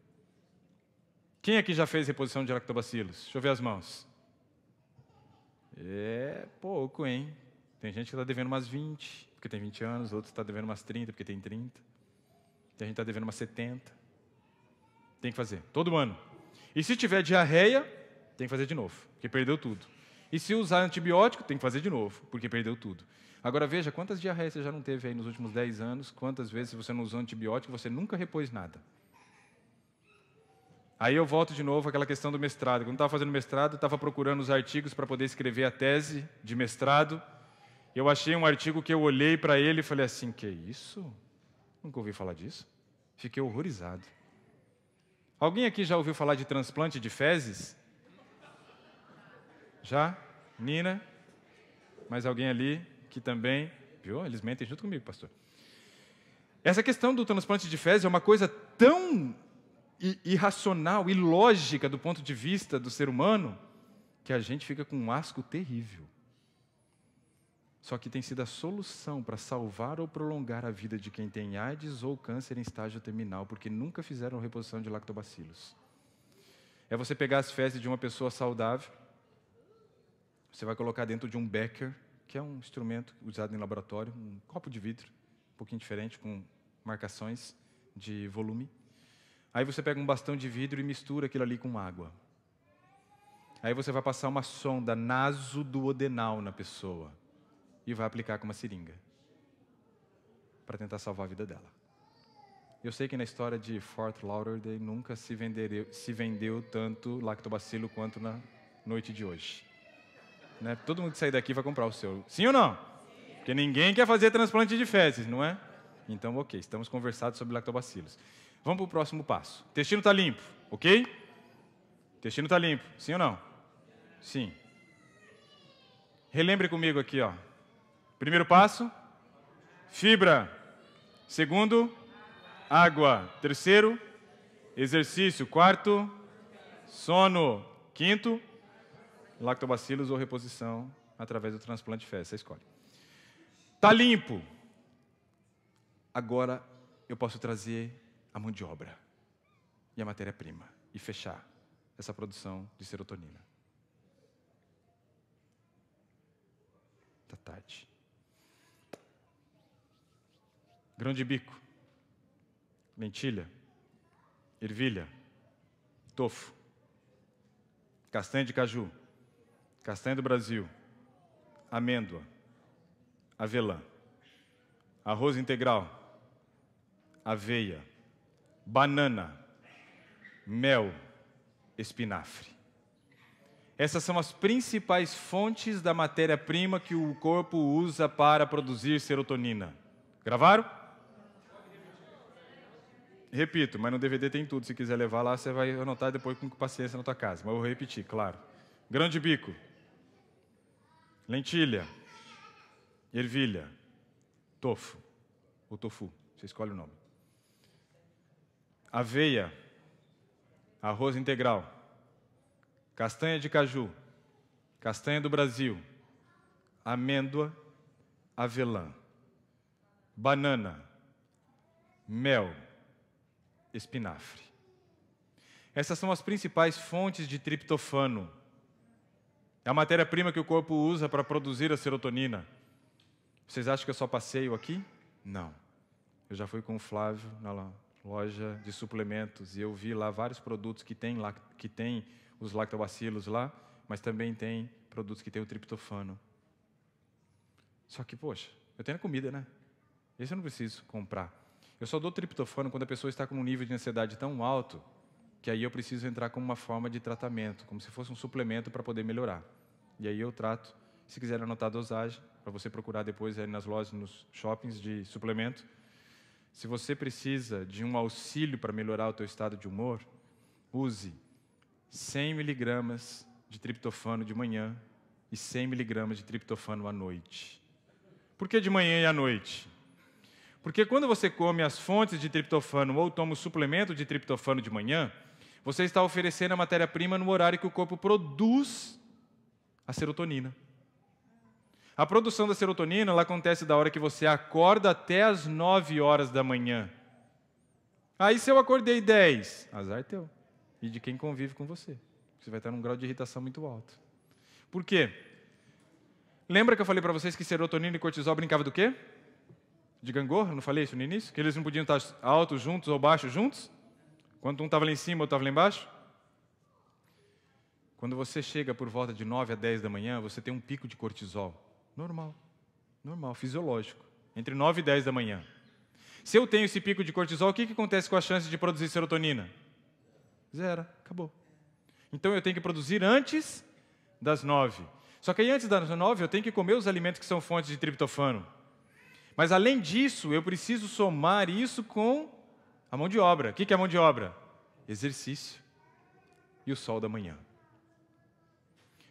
Quem aqui já fez reposição de lactobacilos? Deixa eu ver as mãos. É pouco, hein? Tem gente que está devendo umas 20, porque tem 20 anos, outros está devendo umas 30, porque tem 30. Tem gente que está devendo umas 70. Tem que fazer, todo ano. E se tiver diarreia, tem que fazer de novo, porque perdeu tudo. E se usar antibiótico, tem que fazer de novo, porque perdeu tudo. Agora veja quantas diarreias você já não teve aí nos últimos 10 anos, quantas vezes você não usou antibiótico, você nunca repôs nada. Aí eu volto de novo àquela questão do mestrado. Quando eu estava fazendo mestrado, estava procurando os artigos para poder escrever a tese de mestrado. Eu achei um artigo que eu olhei para ele e falei assim: que isso? Nunca ouvi falar disso. Fiquei horrorizado. Alguém aqui já ouviu falar de transplante de fezes? Já? Nina? Mais alguém ali? que também. Viu? Eles mentem junto comigo, pastor. Essa questão do transplante de fezes é uma coisa tão irracional, ilógica do ponto de vista do ser humano, que a gente fica com um asco terrível. Só que tem sido a solução para salvar ou prolongar a vida de quem tem AIDS ou câncer em estágio terminal, porque nunca fizeram reposição de lactobacilos. É você pegar as fezes de uma pessoa saudável, você vai colocar dentro de um becker, que é um instrumento usado em laboratório, um copo de vidro, um pouquinho diferente, com marcações de volume. Aí você pega um bastão de vidro e mistura aquilo ali com água. Aí você vai passar uma sonda naso-duodenal na pessoa e vai aplicar com uma seringa para tentar salvar a vida dela. Eu sei que na história de Fort Lauderdale nunca se, se vendeu tanto lactobacilo quanto na noite de hoje. Né? Todo mundo que sair daqui vai comprar o seu. Sim ou não? Sim. Porque ninguém quer fazer transplante de fezes, não é? Então, ok, estamos conversados sobre lactobacilos. Vamos para o próximo passo. O intestino está limpo, ok? O intestino está limpo, sim ou não? Sim. Relembre comigo aqui, ó. Primeiro passo, fibra. Segundo, água. Terceiro, exercício. Quarto, sono. Quinto, lactobacilos ou reposição através do transplante de fezes. Você escolhe. Está limpo. Agora eu posso trazer a mão de obra e a matéria-prima e fechar essa produção de serotonina. Tá tarde. Grão de bico, lentilha, ervilha, tofu, castanha de caju, castanha do Brasil, amêndoa, avelã, arroz integral, aveia, banana, mel, espinafre. Essas são as principais fontes da matéria-prima que o corpo usa para produzir serotonina. Gravaram? Repito, mas no DVD tem tudo. Se quiser levar lá, você vai anotar depois com paciência na tua casa. Mas eu vou repetir, claro. Grão de bico, lentilha, ervilha, tofu, ou tofu, você escolhe o nome. Aveia, arroz integral, castanha de caju, castanha do Brasil, amêndoa, avelã, banana, mel, espinafre. Essas são as principais fontes de triptofano é a matéria-prima que o corpo usa para produzir a serotonina. Vocês acham que eu só passeio aqui? Não. Eu já fui com o Flávio na loja de suplementos e eu vi lá vários produtos que tem, que tem os lactobacilos lá, mas também tem produtos que tem o triptofano. Só que, poxa, eu tenho a comida, né? Esse eu não preciso comprar. Eu só dou triptofano quando a pessoa está com um nível de ansiedade tão alto que aí eu preciso entrar com uma forma de tratamento, como se fosse um suplemento para poder melhorar. E aí eu trato, se quiser anotar a dosagem, para você procurar depois aí nas lojas, nos shoppings de suplemento. Se você precisa de um auxílio para melhorar o teu estado de humor, use 100 miligramas de triptofano de manhã e 100 miligramas de triptofano à noite. Por que de manhã e à noite? Porque quando você come as fontes de triptofano ou toma o suplemento de triptofano de manhã, você está oferecendo a matéria-prima no horário que o corpo produz a serotonina. A produção da serotonina ela acontece da hora que você acorda até as 9 horas da manhã. Aí se eu acordei 10, azar é teu. E de quem convive com você. Você vai estar num grau de irritação muito alto. Por quê? Lembra que eu falei para vocês que serotonina e cortisol brincavam do quê? De gangorra, não falei isso no início? Que eles não podiam estar altos juntos ou baixos juntos? Quando um estava lá em cima, eu estava lá embaixo? Quando você chega por volta de 9 a 10 da manhã, você tem um pico de cortisol. Normal, normal, fisiológico. Entre 9 e 10 da manhã. Se eu tenho esse pico de cortisol, o que, que acontece com a chance de produzir serotonina? Zero, acabou. Então eu tenho que produzir antes das 9. Só que aí antes das 9 eu tenho que comer os alimentos que são fontes de triptofano. Mas além disso, eu preciso somar isso com a mão de obra. O que é mão de obra? Exercício e o sol da manhã.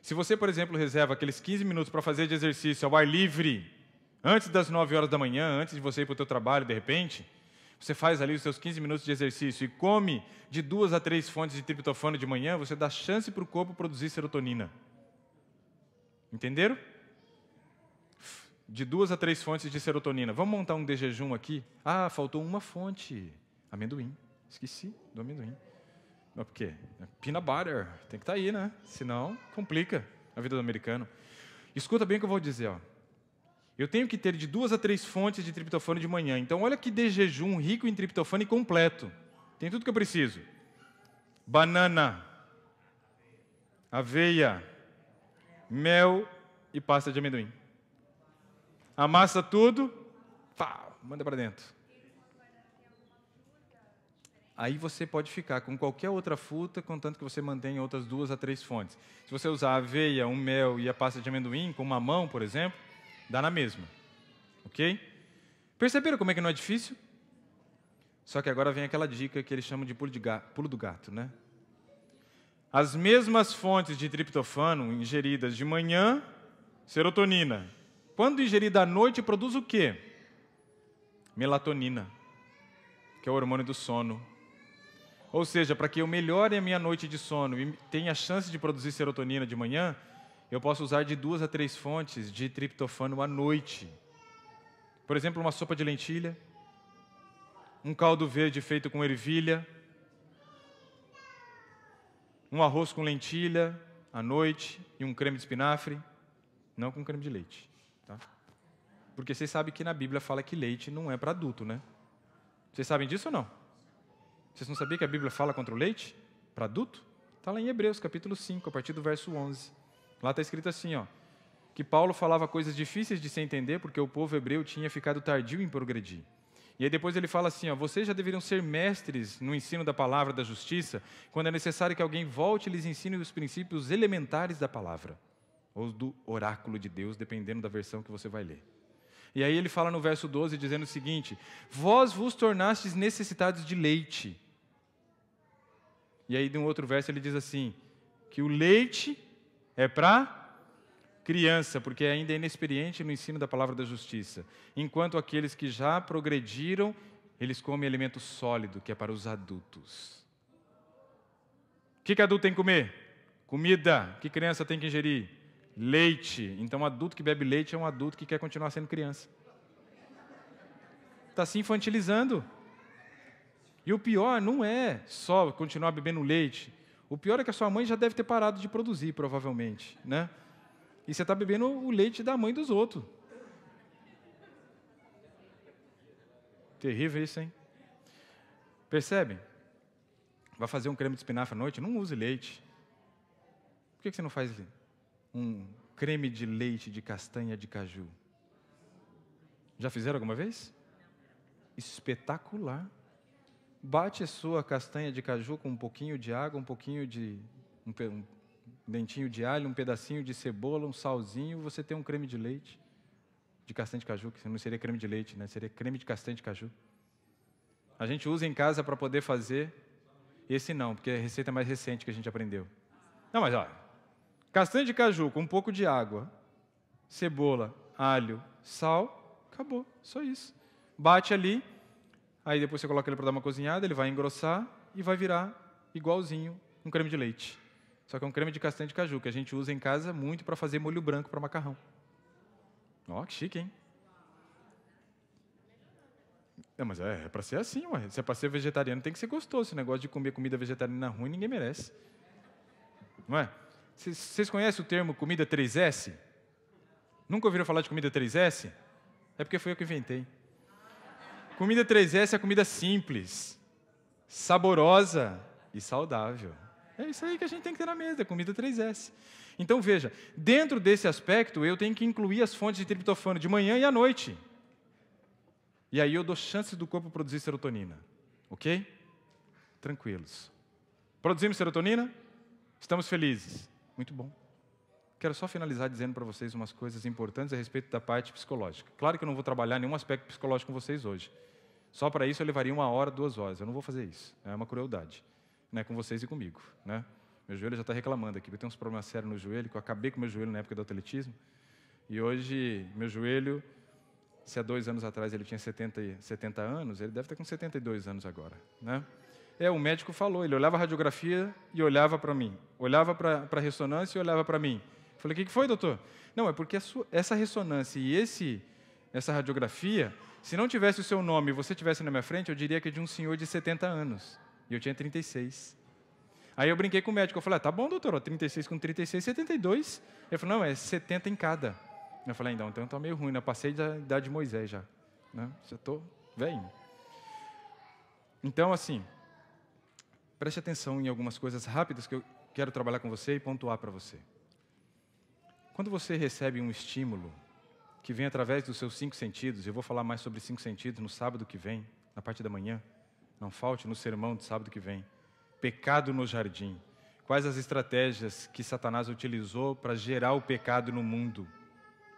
Se você, por exemplo, reserva aqueles 15 minutos para fazer de exercício ao ar livre, antes das 9 horas da manhã, antes de você ir para o seu trabalho, de repente, você faz ali os seus 15 minutos de exercício e come de duas a três fontes de triptofano de manhã, você dá chance para o corpo produzir serotonina. Entenderam? De duas a três fontes de serotonina. Vamos montar um de jejum aqui? Ah, faltou uma fonte. Amendoim. Esqueci do amendoim. Mas por quê? É peanut butter. Tem que estar tá aí, né? Senão, complica a vida do americano. Escuta bem o que eu vou dizer. Ó. Eu tenho que ter de duas a três fontes de triptofano de manhã. Então, olha que de jejum rico em triptofano e completo. Tem tudo que eu preciso: banana, aveia, mel e pasta de amendoim. Amassa tudo, pá, manda para dentro aí você pode ficar com qualquer outra fruta, contanto que você mantenha outras duas a três fontes. Se você usar a aveia, um mel e a pasta de amendoim, com mamão, por exemplo, dá na mesma. Ok? Perceberam como é que não é difícil? Só que agora vem aquela dica que eles chamam de pulo, de gato, pulo do gato, né? As mesmas fontes de triptofano ingeridas de manhã, serotonina. Quando ingerida à noite, produz o quê? Melatonina, que é o hormônio do sono. Ou seja, para que eu melhore a minha noite de sono e tenha chance de produzir serotonina de manhã, eu posso usar de duas a três fontes de triptofano à noite. Por exemplo, uma sopa de lentilha, um caldo verde feito com ervilha, um arroz com lentilha à noite e um creme de espinafre, não com creme de leite, tá? Porque vocês sabem que na Bíblia fala que leite não é para adulto, né? Vocês sabem disso ou não? Vocês não sabiam que a Bíblia fala contra o leite para adulto? Está lá em Hebreus, capítulo 5, a partir do verso 11. Lá está escrito assim, ó, que Paulo falava coisas difíceis de se entender porque o povo hebreu tinha ficado tardio em progredir. E aí depois ele fala assim, ó, vocês já deveriam ser mestres no ensino da palavra da justiça, quando é necessário que alguém volte e lhes ensine os princípios elementares da palavra, ou do oráculo de Deus, dependendo da versão que você vai ler. E aí ele fala no verso 12, dizendo o seguinte: Vós vos tornastes necessitados de leite. E aí, de um outro verso, ele diz assim: que o leite é para criança, porque ainda é inexperiente no ensino da palavra da justiça, enquanto aqueles que já progrediram, eles comem alimento sólido, que é para os adultos. O que, que adulto tem que comer? Comida. O que criança tem que ingerir? Leite. Então, adulto que bebe leite é um adulto que quer continuar sendo criança. Está se infantilizando. E o pior não é só continuar bebendo leite. O pior é que a sua mãe já deve ter parado de produzir, provavelmente, né? E você está bebendo o leite da mãe dos outros. Terrível isso, hein? Percebe? Vai fazer um creme de espinafre à noite? Não use leite. Por que você não faz um creme de leite de castanha de caju. Já fizeram alguma vez? Espetacular. Bate a sua castanha de caju com um pouquinho de água, um pouquinho de. Um, um dentinho de alho, um pedacinho de cebola, um salzinho, você tem um creme de leite. De castanha de caju, que não seria creme de leite, né? Seria creme de castanha de caju. A gente usa em casa para poder fazer. Esse não, porque é a receita é mais recente que a gente aprendeu. Não, mas olha, Castanha de caju com um pouco de água, cebola, alho, sal, acabou, só isso. Bate ali, aí depois você coloca ele para dar uma cozinhada, ele vai engrossar e vai virar igualzinho um creme de leite. Só que é um creme de castanha de caju, que a gente usa em casa muito para fazer molho branco para macarrão. Ó, oh, que chique, hein? É, mas é, é para ser assim, ué. Se é para ser vegetariano, tem que ser gostoso. Esse negócio de comer comida vegetariana ruim, ninguém merece. Não é? Vocês conhecem o termo comida 3S? Nunca ouviram falar de comida 3S? É porque foi eu que inventei. Comida 3S é comida simples, saborosa e saudável. É isso aí que a gente tem que ter na mesa, comida 3S. Então veja, dentro desse aspecto eu tenho que incluir as fontes de triptofano de manhã e à noite. E aí eu dou chances do corpo produzir serotonina. Ok? Tranquilos. Produzimos serotonina? Estamos felizes. Muito bom. Quero só finalizar dizendo para vocês umas coisas importantes a respeito da parte psicológica. Claro que eu não vou trabalhar nenhum aspecto psicológico com vocês hoje. Só para isso eu levaria uma hora, duas horas. Eu não vou fazer isso. É uma crueldade né, com vocês e comigo. Né? Meu joelho já está reclamando aqui, eu tenho uns problemas sérios no joelho, que eu acabei com meu joelho na época do atletismo. E hoje, meu joelho, se há dois anos atrás ele tinha 70, 70 anos, ele deve estar tá com 72 anos agora. Né? É, o médico falou, ele olhava a radiografia e olhava para mim. Olhava para a ressonância e olhava para mim. Falei, o que, que foi, doutor? Não, é porque sua, essa ressonância e esse, essa radiografia, se não tivesse o seu nome e você tivesse na minha frente, eu diria que é de um senhor de 70 anos. E eu tinha 36. Aí eu brinquei com o médico, eu falei, ah, tá bom, doutor, 36 com 36, 72. Ele falou, não, é 70 em cada. Eu falei, então, então tá meio ruim, né? Passei da idade de Moisés já. Né? Já tô velho. Então, assim, preste atenção em algumas coisas rápidas que eu quero trabalhar com você e pontuar para você. Quando você recebe um estímulo que vem através dos seus cinco sentidos, eu vou falar mais sobre cinco sentidos no sábado que vem, na parte da manhã, não falte no sermão de sábado que vem. Pecado no jardim. Quais as estratégias que Satanás utilizou para gerar o pecado no mundo?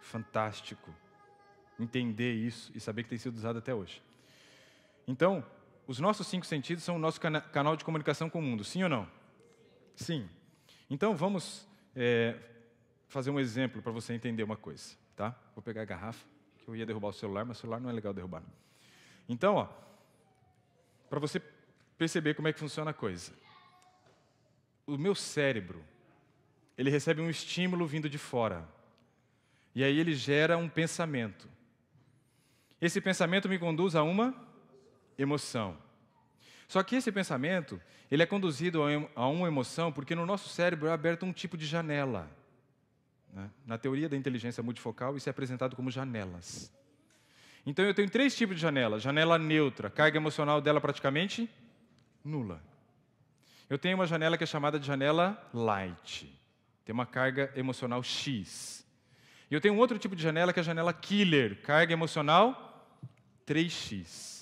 Fantástico. Entender isso e saber que tem sido usado até hoje. Então, os nossos cinco sentidos são o nosso cana canal de comunicação com o mundo, sim ou não? Sim. Então vamos é, fazer um exemplo para você entender uma coisa, tá? Vou pegar a garrafa, que eu ia derrubar o celular, mas o celular não é legal derrubar. Então, ó, para você perceber como é que funciona a coisa. O meu cérebro, ele recebe um estímulo vindo de fora. E aí ele gera um pensamento. Esse pensamento me conduz a uma emoção. Só que esse pensamento, ele é conduzido a uma emoção porque no nosso cérebro é aberto um tipo de janela. Né? Na teoria da inteligência multifocal, isso é apresentado como janelas. Então eu tenho três tipos de janela. Janela neutra, carga emocional dela praticamente nula. Eu tenho uma janela que é chamada de janela light. Tem uma carga emocional X. E eu tenho um outro tipo de janela que é a janela killer, carga emocional 3X.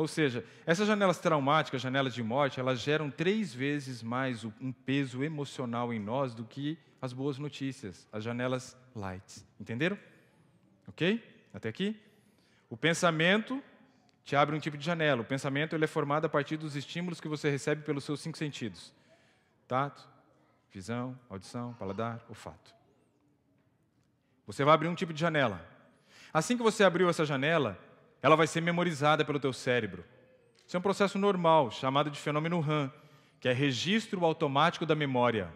Ou seja, essas janelas traumáticas, janelas de morte, elas geram três vezes mais um peso emocional em nós do que as boas notícias, as janelas light. Entenderam? Ok? Até aqui? O pensamento te abre um tipo de janela. O pensamento ele é formado a partir dos estímulos que você recebe pelos seus cinco sentidos: tato, visão, audição, paladar, olfato. Você vai abrir um tipo de janela. Assim que você abriu essa janela, ela vai ser memorizada pelo teu cérebro. Isso é um processo normal, chamado de fenômeno RAM, que é registro automático da memória.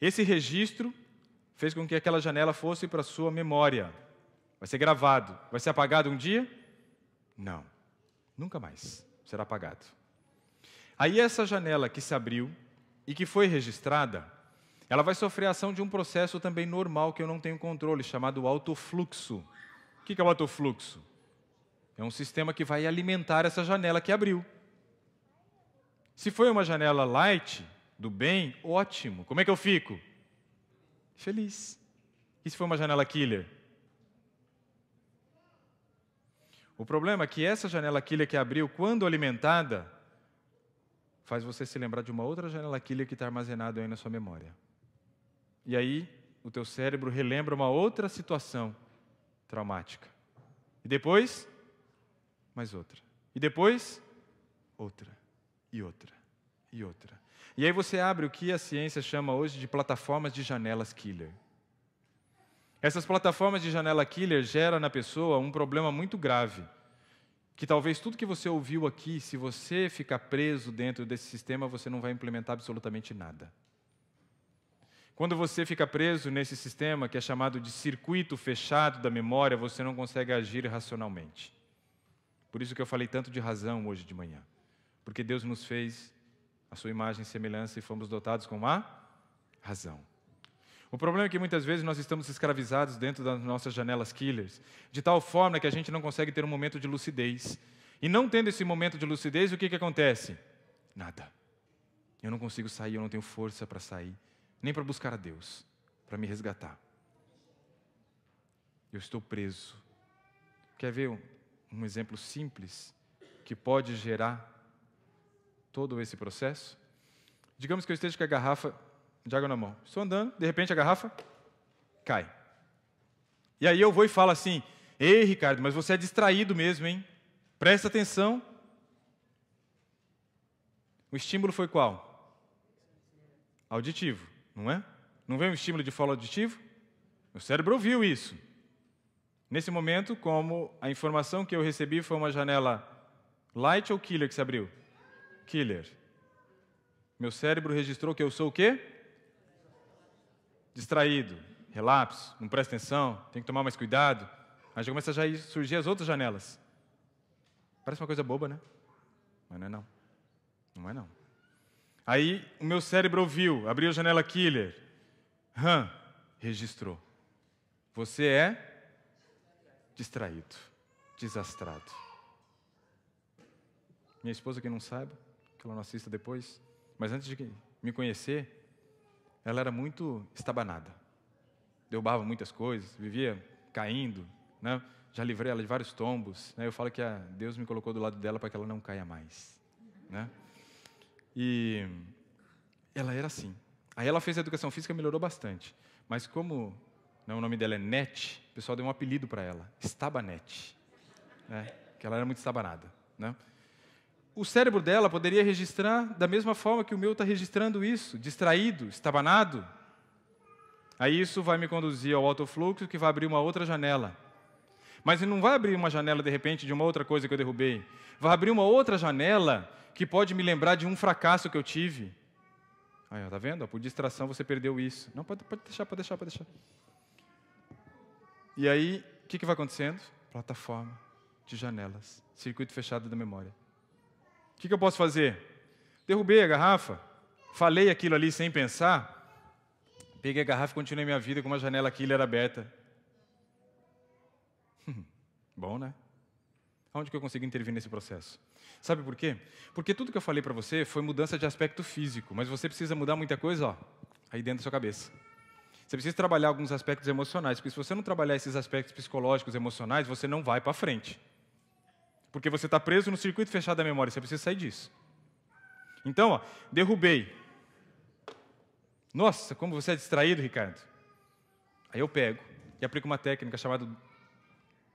Esse registro fez com que aquela janela fosse para a sua memória. Vai ser gravado. Vai ser apagado um dia? Não. Nunca mais será apagado. Aí essa janela que se abriu e que foi registrada, ela vai sofrer a ação de um processo também normal que eu não tenho controle, chamado autofluxo. O que é o autofluxo? É um sistema que vai alimentar essa janela que abriu. Se foi uma janela light, do bem, ótimo. Como é que eu fico? Feliz. E se foi uma janela killer? O problema é que essa janela killer que abriu, quando alimentada, faz você se lembrar de uma outra janela killer que está armazenada aí na sua memória. E aí, o teu cérebro relembra uma outra situação traumática. E depois, mais outra. E depois, outra. E outra. E outra. E aí você abre o que a ciência chama hoje de plataformas de janelas killer. Essas plataformas de janela killer geram na pessoa um problema muito grave. Que talvez tudo que você ouviu aqui, se você ficar preso dentro desse sistema, você não vai implementar absolutamente nada. Quando você fica preso nesse sistema que é chamado de circuito fechado da memória, você não consegue agir racionalmente. Por isso que eu falei tanto de razão hoje de manhã. Porque Deus nos fez a sua imagem e semelhança e fomos dotados com a razão. O problema é que muitas vezes nós estamos escravizados dentro das nossas janelas killers, de tal forma que a gente não consegue ter um momento de lucidez. E não tendo esse momento de lucidez, o que, que acontece? Nada. Eu não consigo sair, eu não tenho força para sair nem para buscar a Deus, para me resgatar. Eu estou preso. Quer ver um, um exemplo simples que pode gerar todo esse processo? Digamos que eu esteja com a garrafa de água na mão. Estou andando, de repente a garrafa cai. E aí eu vou e falo assim: Ei, Ricardo, mas você é distraído mesmo, hein? Presta atenção. O estímulo foi qual? Auditivo não é? Não vem um estímulo de falo auditivo? O cérebro ouviu isso. Nesse momento, como a informação que eu recebi foi uma janela light ou killer que se abriu? Killer. Meu cérebro registrou que eu sou o quê? Distraído, relapso, não presta atenção, tem que tomar mais cuidado. Aí já começa a surgir as outras janelas. Parece uma coisa boba, né? Mas não é não. Não é não. Aí o meu cérebro ouviu, abriu a janela killer. Hum, registrou. Você é distraído, desastrado. Minha esposa, que não sabe, que ela não assista depois, mas antes de me conhecer, ela era muito estabanada. Derrubava muitas coisas, vivia caindo, né? Já livrei ela de vários tombos. Né? Eu falo que Deus me colocou do lado dela para que ela não caia mais, né? E ela era assim. Aí ela fez a educação física e melhorou bastante. Mas como né, o nome dela é Net, o pessoal deu um apelido para ela, Estabanete. Né? Que ela era muito estabanada. Né? O cérebro dela poderia registrar da mesma forma que o meu está registrando isso, distraído, estabanado. Aí isso vai me conduzir ao autofluxo, que vai abrir uma outra janela mas ele não vai abrir uma janela de repente de uma outra coisa que eu derrubei. Vai abrir uma outra janela que pode me lembrar de um fracasso que eu tive. Aí, ó, tá vendo? por distração você perdeu isso. Não, pode, pode deixar, pode deixar, pode deixar. E aí, o que, que vai acontecendo? Plataforma de janelas, circuito fechado da memória. O que, que eu posso fazer? Derrubei a garrafa, falei aquilo ali sem pensar, peguei a garrafa e continuei minha vida com uma janela aqui, era aberta. bom, né? Onde que eu consigo intervir nesse processo? Sabe por quê? Porque tudo que eu falei para você foi mudança de aspecto físico, mas você precisa mudar muita coisa, ó, aí dentro da sua cabeça. Você precisa trabalhar alguns aspectos emocionais, porque se você não trabalhar esses aspectos psicológicos, emocionais, você não vai para frente. Porque você está preso no circuito fechado da memória, você precisa sair disso. Então, ó, derrubei. Nossa, como você é distraído, Ricardo. Aí eu pego e aplico uma técnica chamada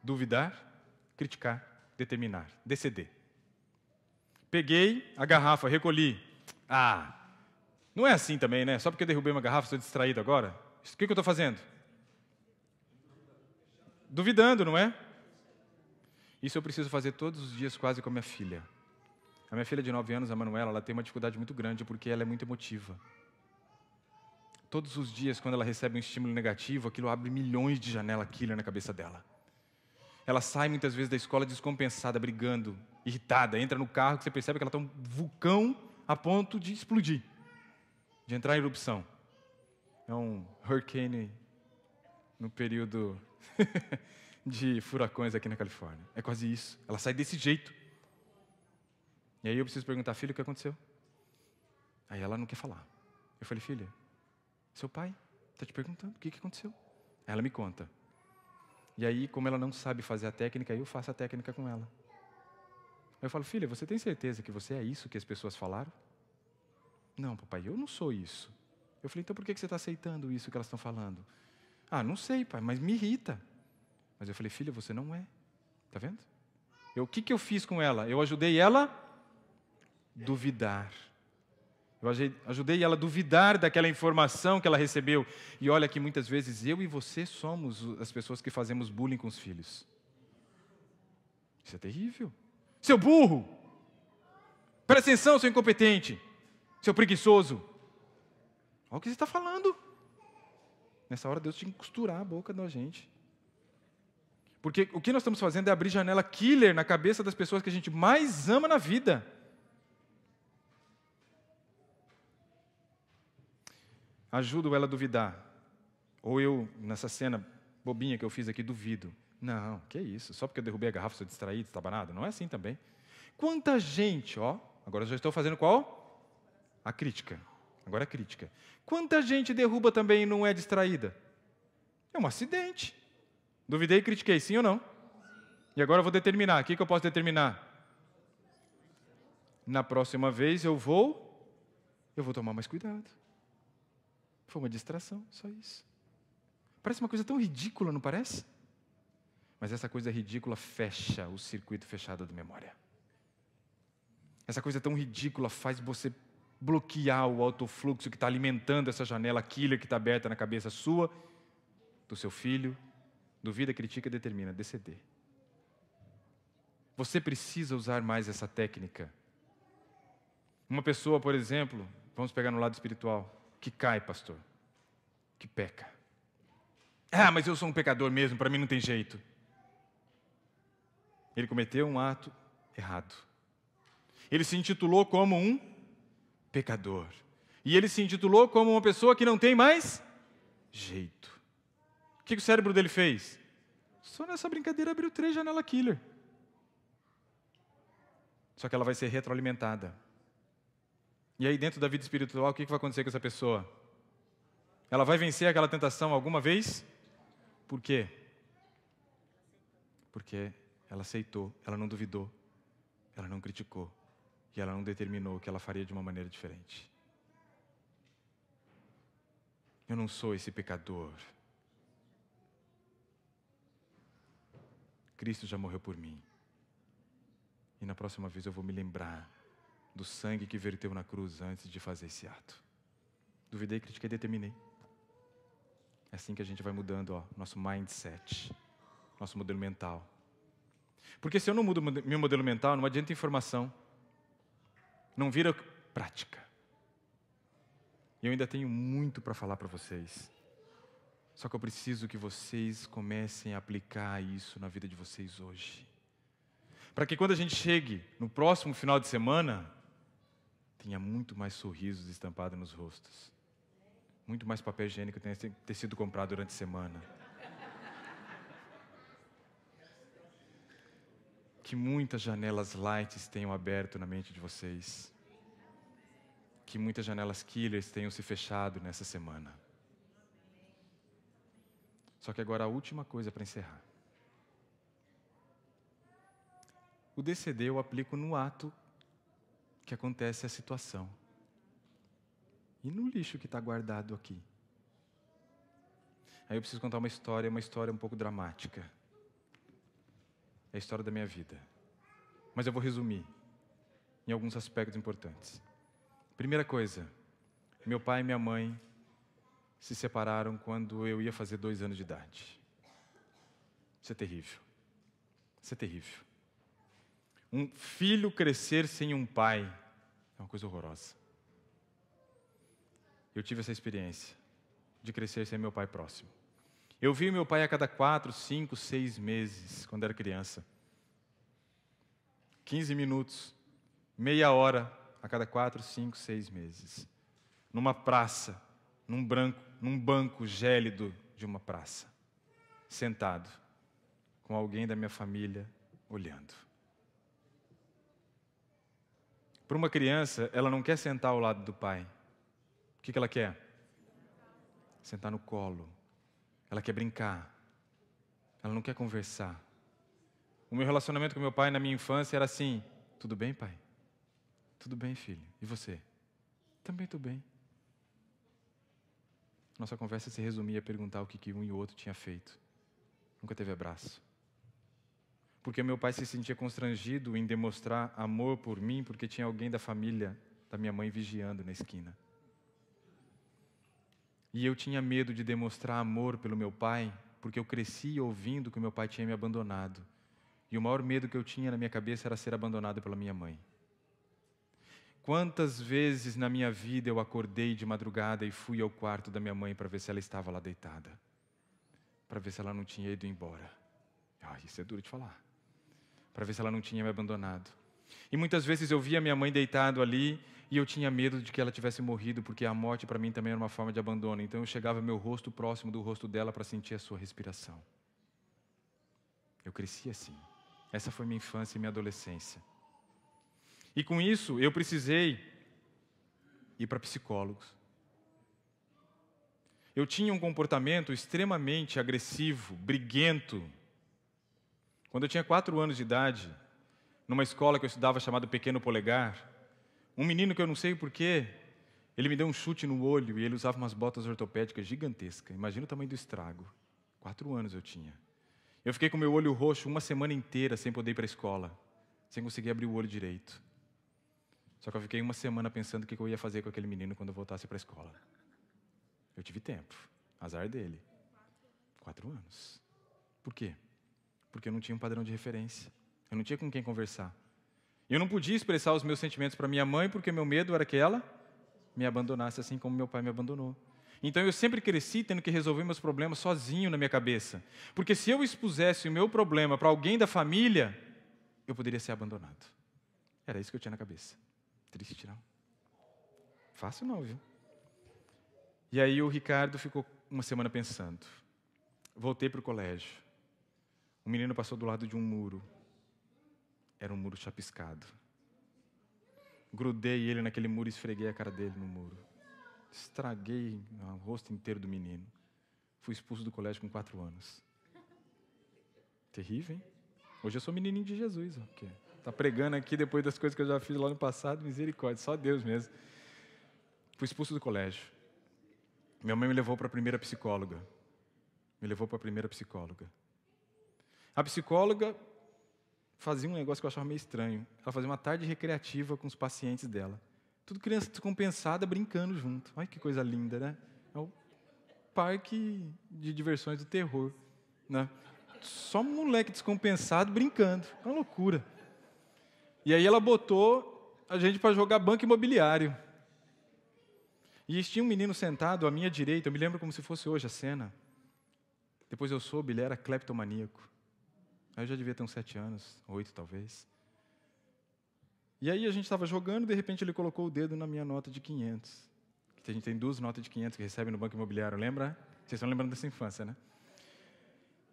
duvidar, criticar, determinar, deceder. Peguei a garrafa, recolhi. Ah, não é assim também, né? Só porque eu derrubei uma garrafa, estou distraído agora? O que, que eu estou fazendo? Duvidando, não é? Isso eu preciso fazer todos os dias, quase com a minha filha. A minha filha de 9 anos, a Manuela, ela tem uma dificuldade muito grande porque ela é muito emotiva. Todos os dias, quando ela recebe um estímulo negativo, aquilo abre milhões de janelas killer na cabeça dela. Ela sai muitas vezes da escola descompensada, brigando, irritada, entra no carro que você percebe que ela está um vulcão a ponto de explodir, de entrar em erupção. É um hurricane no período de furacões aqui na Califórnia. É quase isso. Ela sai desse jeito. E aí eu preciso perguntar, filho, o que aconteceu? Aí ela não quer falar. Eu falei, filha, seu pai está te perguntando o que, que aconteceu. Aí ela me conta. E aí, como ela não sabe fazer a técnica, eu faço a técnica com ela. Aí eu falo, filha, você tem certeza que você é isso que as pessoas falaram? Não, papai, eu não sou isso. Eu falei, então por que você está aceitando isso que elas estão falando? Ah, não sei, pai, mas me irrita. Mas eu falei, filha, você não é. Está vendo? o que, que eu fiz com ela? Eu ajudei ela duvidar. Eu ajudei ela a duvidar daquela informação que ela recebeu. E olha que muitas vezes eu e você somos as pessoas que fazemos bullying com os filhos. Isso é terrível. Seu burro! Presta atenção, seu incompetente! Seu preguiçoso! Olha o que você está falando. Nessa hora Deus tinha que costurar a boca da gente. Porque o que nós estamos fazendo é abrir janela killer na cabeça das pessoas que a gente mais ama na vida. ajudo ela a duvidar. Ou eu, nessa cena bobinha que eu fiz aqui, duvido. Não, que isso, só porque eu derrubei a garrafa, sou distraído, estabanado. Não é assim também. Quanta gente, ó, agora eu já estou fazendo qual? A crítica. Agora a é crítica. Quanta gente derruba também e não é distraída? É um acidente. Duvidei e critiquei, sim ou não? E agora eu vou determinar. O que, que eu posso determinar? Na próxima vez eu vou, eu vou tomar mais cuidado. Foi uma distração, só isso. Parece uma coisa tão ridícula, não parece? Mas essa coisa ridícula fecha o circuito fechado da memória. Essa coisa tão ridícula faz você bloquear o autofluxo que está alimentando essa janela killer que está aberta na cabeça sua, do seu filho. Duvida, critica, determina, DCD. Você precisa usar mais essa técnica. Uma pessoa, por exemplo, vamos pegar no lado espiritual, que cai, pastor, que peca. Ah, mas eu sou um pecador mesmo, para mim não tem jeito. Ele cometeu um ato errado. Ele se intitulou como um pecador. E ele se intitulou como uma pessoa que não tem mais jeito. O que o cérebro dele fez? Só nessa brincadeira abriu três janela killer. Só que ela vai ser retroalimentada. E aí, dentro da vida espiritual, o que vai acontecer com essa pessoa? Ela vai vencer aquela tentação alguma vez? Por quê? Porque ela aceitou, ela não duvidou, ela não criticou e ela não determinou que ela faria de uma maneira diferente. Eu não sou esse pecador. Cristo já morreu por mim. E na próxima vez eu vou me lembrar do sangue que verteu na cruz antes de fazer esse ato. Duvidei, critiquei, determinei. É assim que a gente vai mudando ó, nosso mindset, nosso modelo mental. Porque se eu não mudo meu modelo mental, não adianta informação, não vira prática. E eu ainda tenho muito para falar para vocês. Só que eu preciso que vocês comecem a aplicar isso na vida de vocês hoje. Para que quando a gente chegue no próximo final de semana, tenha muito mais sorrisos estampados nos rostos. Muito mais papel higiênico tenha ter sido comprado durante a semana. Que muitas janelas lights tenham aberto na mente de vocês. Que muitas janelas killers tenham se fechado nessa semana. Só que agora a última coisa para encerrar. O DCD eu aplico no ato que acontece a situação. E no lixo que está guardado aqui? Aí eu preciso contar uma história, uma história um pouco dramática. É a história da minha vida. Mas eu vou resumir em alguns aspectos importantes. Primeira coisa, meu pai e minha mãe se separaram quando eu ia fazer dois anos de idade. Isso é terrível. Isso é terrível. Um filho crescer sem um pai é uma coisa horrorosa. Eu tive essa experiência de crescer sem meu pai próximo. Eu vi meu pai a cada quatro, cinco, seis meses, quando era criança. quinze minutos, meia hora a cada quatro, cinco, seis meses. Numa praça, num, branco, num banco gélido de uma praça. Sentado, com alguém da minha família olhando. Para uma criança, ela não quer sentar ao lado do pai. O que, ela quer? Sentar no colo. Ela quer brincar. Ela não quer conversar. O meu relacionamento com meu pai na minha infância era assim: tudo bem, pai? Tudo bem, filho. E você? Também tudo bem. Nossa conversa se resumia a perguntar o que, que um e o outro tinha feito. Nunca teve abraço porque meu pai se sentia constrangido em demonstrar amor por mim, porque tinha alguém da família da minha mãe vigiando na esquina. E eu tinha medo de demonstrar amor pelo meu pai, porque eu cresci ouvindo que meu pai tinha me abandonado. E o maior medo que eu tinha na minha cabeça era ser abandonado pela minha mãe. Quantas vezes na minha vida eu acordei de madrugada e fui ao quarto da minha mãe para ver se ela estava lá deitada, para ver se ela não tinha ido embora. Ah, isso é duro de falar para ver se ela não tinha me abandonado. E muitas vezes eu via minha mãe deitado ali e eu tinha medo de que ela tivesse morrido, porque a morte para mim também era uma forma de abandono. Então eu chegava meu rosto próximo do rosto dela para sentir a sua respiração. Eu cresci assim. Essa foi minha infância e minha adolescência. E com isso eu precisei ir para psicólogos. Eu tinha um comportamento extremamente agressivo, briguento, quando eu tinha quatro anos de idade, numa escola que eu estudava chamada Pequeno Polegar, um menino que eu não sei porquê, ele me deu um chute no olho e ele usava umas botas ortopédicas gigantescas. Imagina o tamanho do estrago. Quatro anos eu tinha. Eu fiquei com meu olho roxo uma semana inteira sem poder ir para a escola, sem conseguir abrir o olho direito. Só que eu fiquei uma semana pensando o que eu ia fazer com aquele menino quando eu voltasse para a escola. Eu tive tempo. Azar dele. Quatro anos. Por quê? porque eu não tinha um padrão de referência. Eu não tinha com quem conversar. Eu não podia expressar os meus sentimentos para minha mãe, porque meu medo era que ela me abandonasse assim como meu pai me abandonou. Então eu sempre cresci tendo que resolver meus problemas sozinho na minha cabeça. Porque se eu expusesse o meu problema para alguém da família, eu poderia ser abandonado. Era isso que eu tinha na cabeça. Triste, não? Fácil não, viu? E aí o Ricardo ficou uma semana pensando. Voltei para o colégio. O menino passou do lado de um muro. Era um muro chapiscado. Grudei ele naquele muro e esfreguei a cara dele no muro. Estraguei ah, o rosto inteiro do menino. Fui expulso do colégio com quatro anos. Terrível, hein? Hoje eu sou menininho de Jesus. Ó, tá pregando aqui depois das coisas que eu já fiz lá no passado. Misericórdia, só Deus mesmo. Fui expulso do colégio. Minha mãe me levou para a primeira psicóloga. Me levou para a primeira psicóloga. A psicóloga fazia um negócio que eu achava meio estranho. Ela fazia uma tarde recreativa com os pacientes dela. Tudo criança descompensada brincando junto. Olha que coisa linda, né? É o parque de diversões do terror. Né? Só um moleque descompensado brincando. É uma loucura. E aí ela botou a gente para jogar banco imobiliário. E tinha um menino sentado à minha direita, eu me lembro como se fosse hoje a cena. Depois eu soube, ele era cleptomaníaco. Aí eu já devia ter uns sete anos, oito talvez. E aí a gente estava jogando e de repente ele colocou o dedo na minha nota de 500. A gente tem duas notas de 500 que recebe no banco imobiliário, lembra? Vocês estão lembrando dessa infância, né?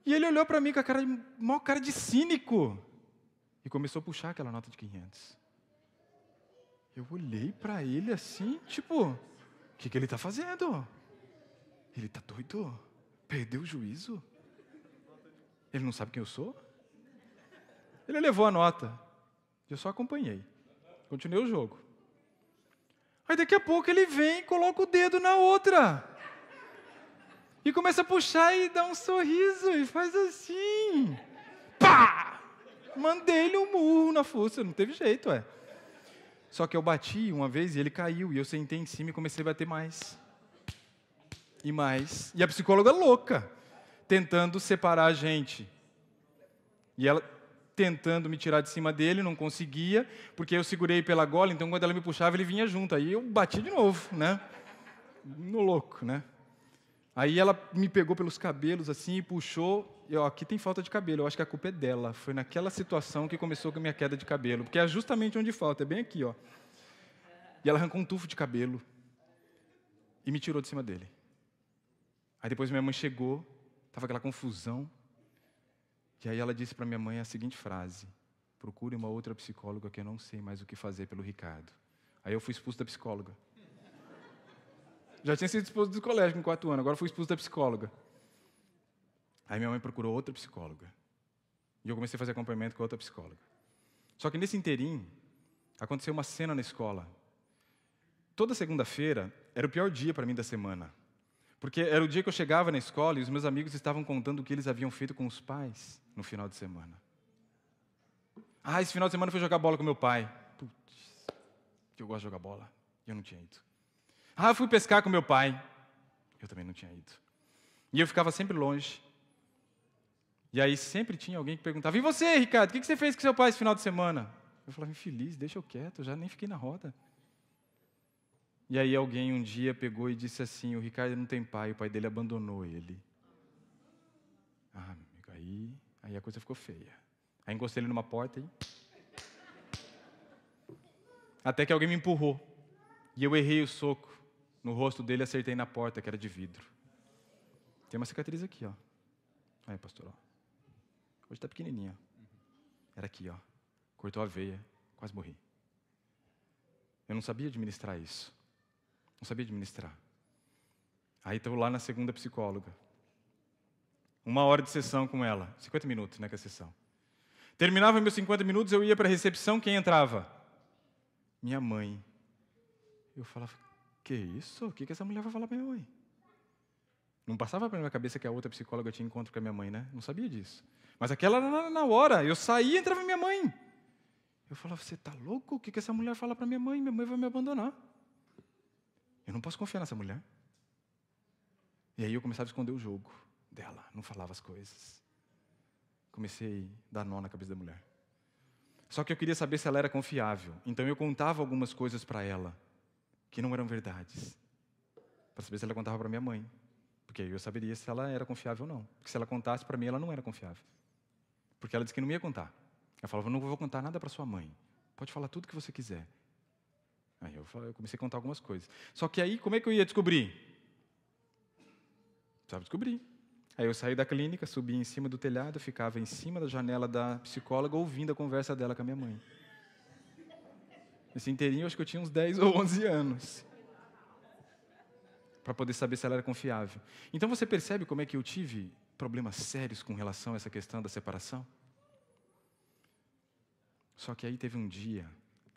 E ele olhou para mim com a cara de, maior cara de cínico e começou a puxar aquela nota de 500. Eu olhei para ele assim, tipo, o que, que ele está fazendo? Ele está doido? Perdeu o juízo? Ele não sabe quem eu sou? Ele levou a nota. Eu só acompanhei. Continuei o jogo. Aí daqui a pouco ele vem e coloca o dedo na outra. E começa a puxar e dá um sorriso e faz assim. Pá! Mandei-lhe um murro na força, não teve jeito, é. Só que eu bati uma vez e ele caiu, e eu sentei em cima e comecei a bater mais. E mais. E a psicóloga louca, tentando separar a gente. E ela tentando me tirar de cima dele, não conseguia, porque eu segurei pela gola, então quando ela me puxava, ele vinha junto. Aí eu bati de novo, né? No louco, né? Aí ela me pegou pelos cabelos assim e puxou. Eu, aqui tem falta de cabelo, eu acho que a culpa é dela. Foi naquela situação que começou com a minha queda de cabelo, porque é justamente onde falta, é bem aqui, ó. E ela arrancou um tufo de cabelo e me tirou de cima dele. Aí depois minha mãe chegou, tava aquela confusão. E aí ela disse para minha mãe a seguinte frase: procure uma outra psicóloga que eu não sei mais o que fazer pelo Ricardo. Aí eu fui expulso da psicóloga. Já tinha sido expulso do colégio com quatro anos, agora fui expulso da psicóloga. Aí minha mãe procurou outra psicóloga. E eu comecei a fazer acompanhamento com outra psicóloga. Só que nesse inteirinho, aconteceu uma cena na escola. Toda segunda-feira era o pior dia para mim da semana. Porque era o dia que eu chegava na escola e os meus amigos estavam contando o que eles haviam feito com os pais no final de semana. Ah, esse final de semana eu fui jogar bola com meu pai. Putz, eu gosto de jogar bola. Eu não tinha ido. Ah, eu fui pescar com meu pai. Eu também não tinha ido. E eu ficava sempre longe. E aí sempre tinha alguém que perguntava: E você, Ricardo, o que você fez com seu pai esse final de semana? Eu falava: Infeliz, deixa eu quieto, eu já nem fiquei na roda. E aí alguém um dia pegou e disse assim: O Ricardo não tem pai, o pai dele abandonou ele. Ah, meu amigo, aí Aí a coisa ficou feia. Aí encostei ele numa porta e. Até que alguém me empurrou. E eu errei o soco no rosto dele e acertei na porta, que era de vidro. Tem uma cicatriz aqui, ó. Aí, pastor, ó. Hoje tá pequenininha. Era aqui, ó. Cortou a veia, quase morri. Eu não sabia administrar isso. Não sabia administrar. Aí estou lá na segunda psicóloga uma hora de sessão com ela, 50 minutos, né, que é a sessão. Terminava meus 50 minutos, eu ia para a recepção, quem entrava? Minha mãe. Eu falava, que isso? O que, que essa mulher vai falar para minha mãe? Não passava pela minha cabeça que a outra psicóloga tinha encontro com a minha mãe, né? Não sabia disso. Mas aquela era na hora, eu saía e entrava minha mãe. Eu falava, você tá louco? O que, que essa mulher fala para minha mãe? Minha mãe vai me abandonar. Eu não posso confiar nessa mulher. E aí eu começava a esconder o jogo dela, não falava as coisas. Comecei a dar nó na cabeça da mulher. Só que eu queria saber se ela era confiável. Então eu contava algumas coisas para ela que não eram verdades. Para saber se ela contava para minha mãe. Porque aí eu saberia se ela era confiável ou não. Porque se ela contasse para mim, ela não era confiável. Porque ela disse que não ia contar. Ela falava: Não vou contar nada para sua mãe. Pode falar tudo que você quiser. Aí eu, eu comecei a contar algumas coisas. Só que aí, como é que eu ia descobrir? Precisava descobrir. Aí eu saí da clínica, subi em cima do telhado, ficava em cima da janela da psicóloga ouvindo a conversa dela com a minha mãe. Esse inteirinho, acho que eu tinha uns 10 ou 11 anos. Para poder saber se ela era confiável. Então você percebe como é que eu tive problemas sérios com relação a essa questão da separação? Só que aí teve um dia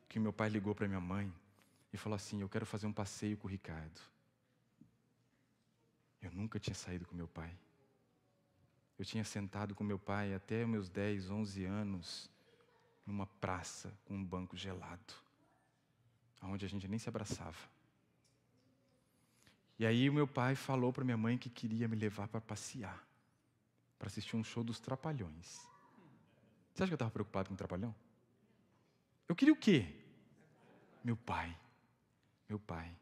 que meu pai ligou para minha mãe e falou assim: Eu quero fazer um passeio com o Ricardo. Eu nunca tinha saído com meu pai. Eu tinha sentado com meu pai até meus 10, 11 anos numa praça com um banco gelado, onde a gente nem se abraçava. E aí o meu pai falou para minha mãe que queria me levar para passear, para assistir um show dos Trapalhões. Você acha que eu estava preocupado com o Trapalhão? Eu queria o quê? Meu pai. Meu pai.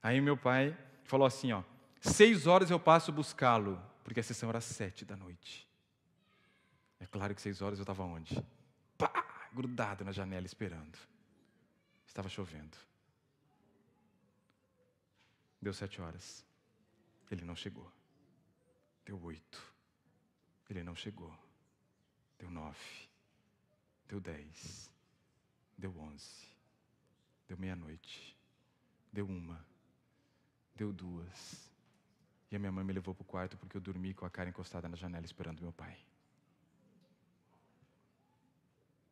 Aí meu pai falou assim, ó, seis horas eu passo buscá-lo porque a sessão era sete da noite. É claro que seis horas eu estava onde? Pá! Grudado na janela esperando. Estava chovendo. Deu sete horas. Ele não chegou. Deu oito. Ele não chegou. Deu nove. Deu dez. Deu onze. Deu meia-noite. Deu uma. Deu duas e a minha mãe me levou para o quarto porque eu dormi com a cara encostada na janela esperando meu pai.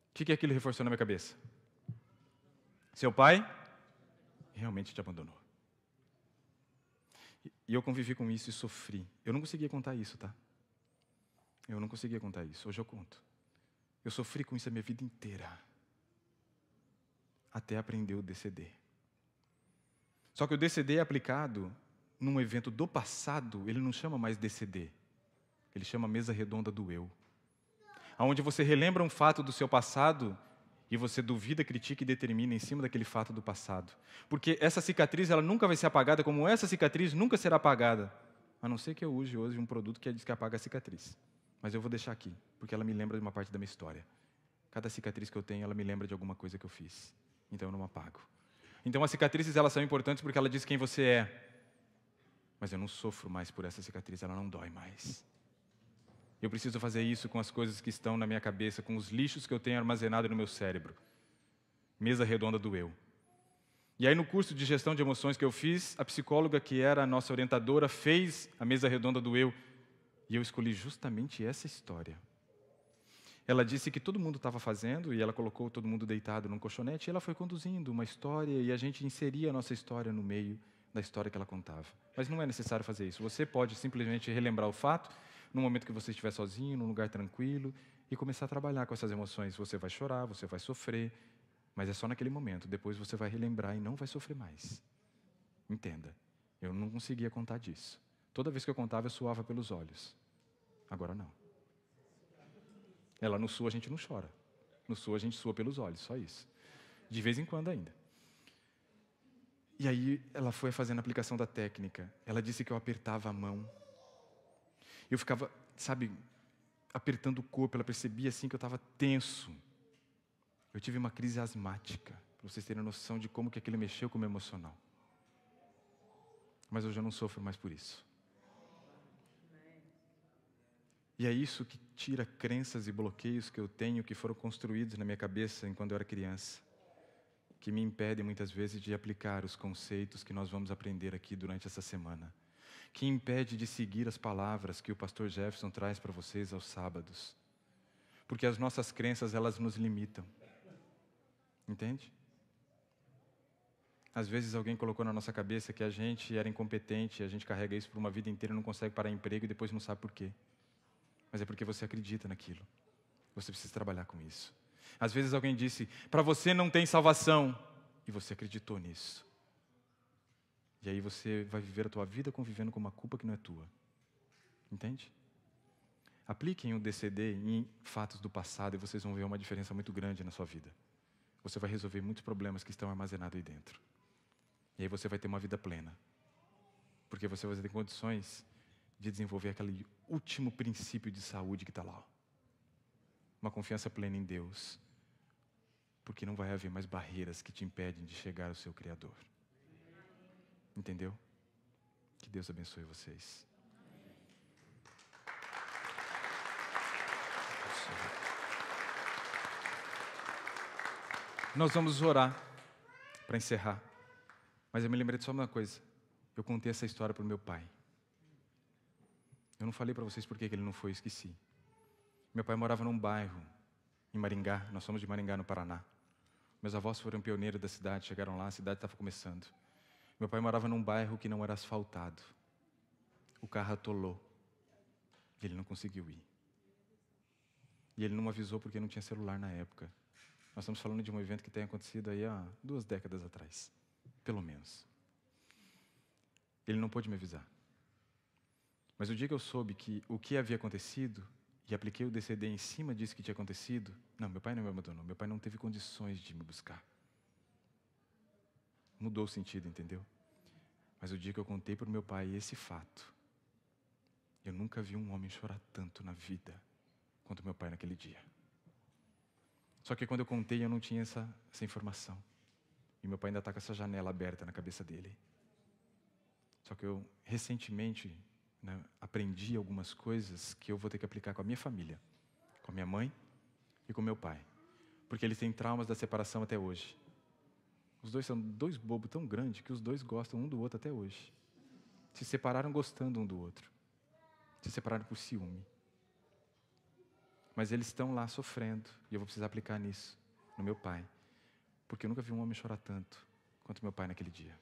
O que, que aquilo reforçou na minha cabeça? Seu pai realmente te abandonou. E eu convivi com isso e sofri. Eu não conseguia contar isso, tá? Eu não conseguia contar isso. Hoje eu conto. Eu sofri com isso a minha vida inteira. Até aprender o DCD. Só que o DCD é aplicado num evento do passado, ele não chama mais DCD. Ele chama mesa redonda do eu. Aonde você relembra um fato do seu passado e você duvida, critica e determina em cima daquele fato do passado. Porque essa cicatriz, ela nunca vai ser apagada, como essa cicatriz nunca será apagada. A não ser que eu use hoje um produto que é, diz que apaga a cicatriz. Mas eu vou deixar aqui, porque ela me lembra de uma parte da minha história. Cada cicatriz que eu tenho, ela me lembra de alguma coisa que eu fiz. Então eu não apago. Então as cicatrizes, elas são importantes porque ela diz quem você é mas eu não sofro mais por essa cicatriz, ela não dói mais. Eu preciso fazer isso com as coisas que estão na minha cabeça, com os lixos que eu tenho armazenado no meu cérebro. Mesa redonda do eu. E aí, no curso de gestão de emoções que eu fiz, a psicóloga que era a nossa orientadora fez a mesa redonda do eu. E eu escolhi justamente essa história. Ela disse que todo mundo estava fazendo e ela colocou todo mundo deitado num colchonete e ela foi conduzindo uma história e a gente inseria a nossa história no meio da história que ela contava. Mas não é necessário fazer isso. Você pode simplesmente relembrar o fato no momento que você estiver sozinho, num lugar tranquilo, e começar a trabalhar com essas emoções. Você vai chorar, você vai sofrer, mas é só naquele momento. Depois você vai relembrar e não vai sofrer mais. Entenda, eu não conseguia contar disso. Toda vez que eu contava, eu suava pelos olhos. Agora não. Ela no sul a gente não chora. No sul a gente sua pelos olhos, só isso. De vez em quando ainda. E aí ela foi fazendo a aplicação da técnica. Ela disse que eu apertava a mão. Eu ficava, sabe, apertando o corpo. Ela percebia assim que eu estava tenso. Eu tive uma crise asmática, para vocês terem noção de como que aquilo mexeu com o meu emocional. Mas eu já não sofro mais por isso. E é isso que tira crenças e bloqueios que eu tenho que foram construídos na minha cabeça enquanto eu era criança que me impedem muitas vezes de aplicar os conceitos que nós vamos aprender aqui durante essa semana, que impede de seguir as palavras que o pastor Jefferson traz para vocês aos sábados. Porque as nossas crenças, elas nos limitam. Entende? Às vezes alguém colocou na nossa cabeça que a gente era incompetente, a gente carrega isso por uma vida inteira, não consegue parar emprego e depois não sabe por quê. Mas é porque você acredita naquilo. Você precisa trabalhar com isso. Às vezes alguém disse: para você não tem salvação, e você acreditou nisso. E aí você vai viver a tua vida convivendo com uma culpa que não é tua. Entende? Apliquem o DCD em fatos do passado e vocês vão ver uma diferença muito grande na sua vida. Você vai resolver muitos problemas que estão armazenados aí dentro. E aí você vai ter uma vida plena. Porque você vai ter condições de desenvolver aquele último princípio de saúde que está lá uma confiança plena em Deus, porque não vai haver mais barreiras que te impedem de chegar ao seu Criador. Entendeu? Que Deus abençoe vocês. Nós vamos orar para encerrar. Mas eu me lembrei de só uma coisa. Eu contei essa história para o meu pai. Eu não falei para vocês por que ele não foi, esqueci. Meu pai morava num bairro, em Maringá, nós somos de Maringá, no Paraná. Meus avós foram pioneiros da cidade, chegaram lá, a cidade estava começando. Meu pai morava num bairro que não era asfaltado. O carro atolou. e Ele não conseguiu ir. E ele não avisou porque não tinha celular na época. Nós estamos falando de um evento que tem acontecido aí há duas décadas atrás, pelo menos. Ele não pôde me avisar. Mas o dia que eu soube que o que havia acontecido, e apliquei o DCD em cima disso que tinha acontecido, não, meu pai não me abandonou, meu pai não teve condições de me buscar. Mudou o sentido, entendeu? Mas o dia que eu contei para o meu pai esse fato, eu nunca vi um homem chorar tanto na vida quanto meu pai naquele dia. Só que quando eu contei, eu não tinha essa, essa informação. E meu pai ainda está com essa janela aberta na cabeça dele. Só que eu, recentemente, né, aprendi algumas coisas que eu vou ter que aplicar com a minha família, com a minha mãe e com meu pai, porque eles têm traumas da separação até hoje. Os dois são dois bobos tão grandes que os dois gostam um do outro até hoje. Se separaram gostando um do outro. Se separaram por ciúme. Mas eles estão lá sofrendo e eu vou precisar aplicar nisso no meu pai, porque eu nunca vi um homem chorar tanto quanto meu pai naquele dia.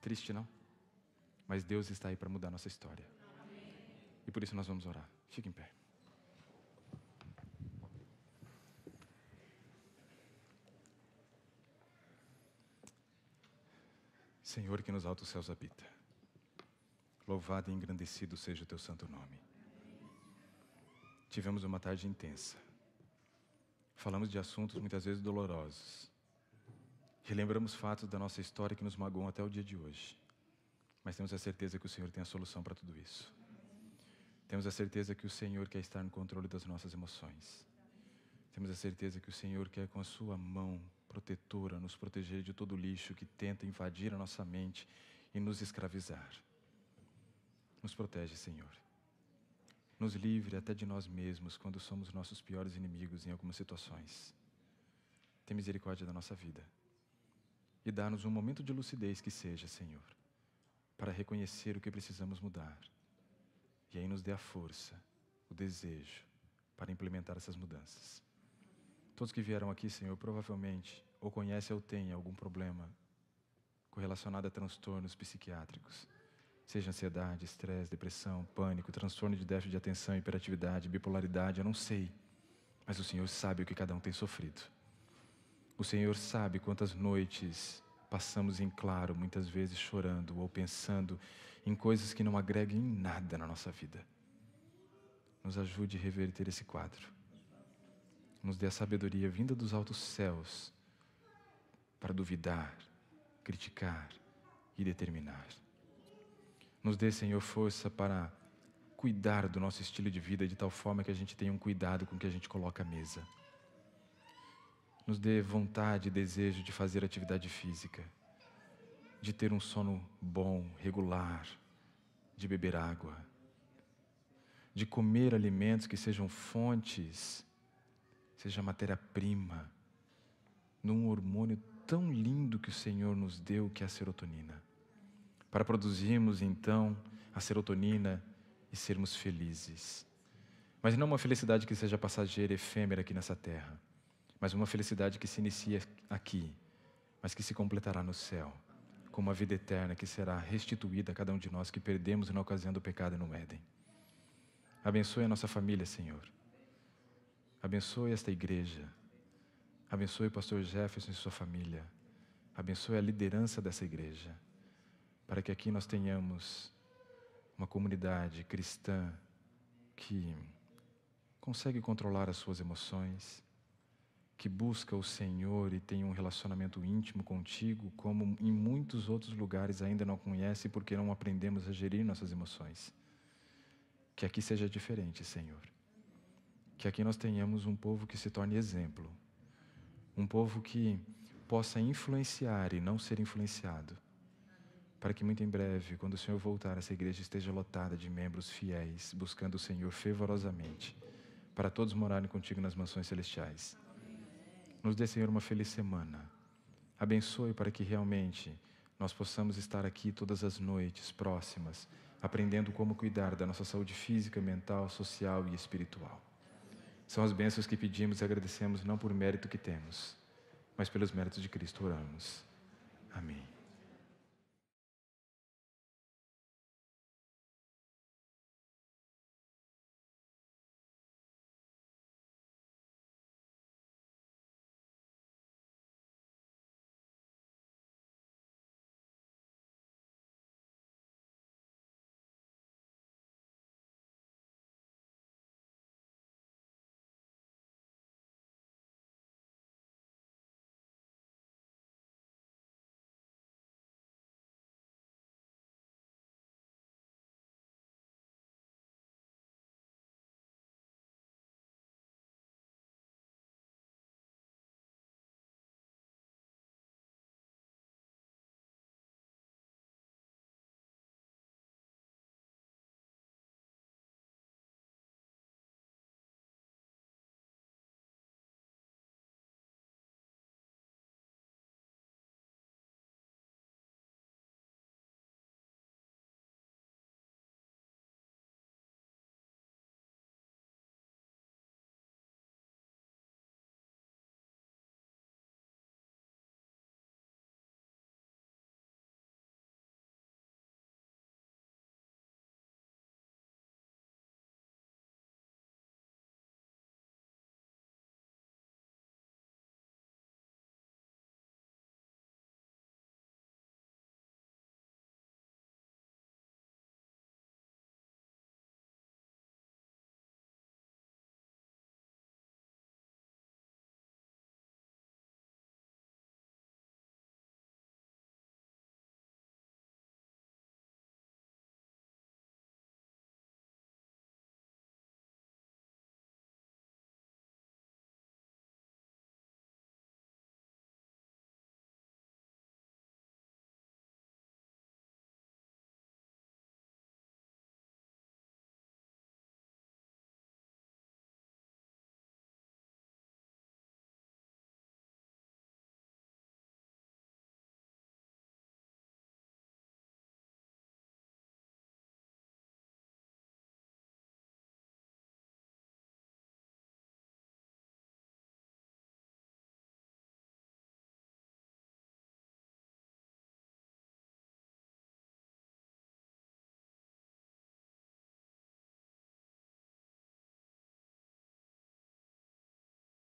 Triste, não? mas Deus está aí para mudar nossa história. Amém. E por isso nós vamos orar. Fique em pé. Senhor que nos altos céus habita, louvado e engrandecido seja o teu santo nome. Tivemos uma tarde intensa. Falamos de assuntos muitas vezes dolorosos. Relembramos fatos da nossa história que nos magoam até o dia de hoje mas temos a certeza que o Senhor tem a solução para tudo isso. Temos a certeza que o Senhor quer estar no controle das nossas emoções. Temos a certeza que o Senhor quer, com a Sua mão protetora, nos proteger de todo o lixo que tenta invadir a nossa mente e nos escravizar. Nos protege, Senhor. Nos livre até de nós mesmos quando somos nossos piores inimigos em algumas situações. Tem misericórdia da nossa vida. E dá-nos um momento de lucidez que seja, Senhor para reconhecer o que precisamos mudar. E aí nos dê a força, o desejo para implementar essas mudanças. Todos que vieram aqui, Senhor, provavelmente ou conhecem ou têm algum problema correlacionado a transtornos psiquiátricos, seja ansiedade, estresse, depressão, pânico, transtorno de déficit de atenção, hiperatividade, bipolaridade, eu não sei. Mas o Senhor sabe o que cada um tem sofrido. O Senhor sabe quantas noites passamos em claro, muitas vezes chorando ou pensando em coisas que não agregam nada na nossa vida. Nos ajude a reverter esse quadro. Nos dê a sabedoria vinda dos altos céus para duvidar, criticar e determinar. Nos dê, Senhor, força para cuidar do nosso estilo de vida de tal forma que a gente tenha um cuidado com o que a gente coloca à mesa nos dê vontade e desejo de fazer atividade física, de ter um sono bom, regular, de beber água, de comer alimentos que sejam fontes, seja matéria-prima, num hormônio tão lindo que o Senhor nos deu, que é a serotonina. Para produzirmos então a serotonina e sermos felizes. Mas não uma felicidade que seja passageira, efêmera aqui nessa terra mas uma felicidade que se inicia aqui, mas que se completará no céu, com uma vida eterna que será restituída a cada um de nós que perdemos na ocasião do pecado no Éden. Abençoe a nossa família, Senhor. Abençoe esta igreja. Abençoe o pastor Jefferson e sua família. Abençoe a liderança dessa igreja, para que aqui nós tenhamos uma comunidade cristã que consegue controlar as suas emoções que busca o Senhor e tem um relacionamento íntimo contigo, como em muitos outros lugares ainda não conhece porque não aprendemos a gerir nossas emoções. Que aqui seja diferente, Senhor. Que aqui nós tenhamos um povo que se torne exemplo, um povo que possa influenciar e não ser influenciado, para que muito em breve, quando o Senhor voltar, essa igreja esteja lotada de membros fiéis, buscando o Senhor fervorosamente, para todos morarem contigo nas mansões celestiais. Nos dê, Senhor, uma feliz semana. Abençoe para que realmente nós possamos estar aqui todas as noites próximas, aprendendo como cuidar da nossa saúde física, mental, social e espiritual. São as bênçãos que pedimos e agradecemos não por mérito que temos, mas pelos méritos de Cristo oramos. Amém.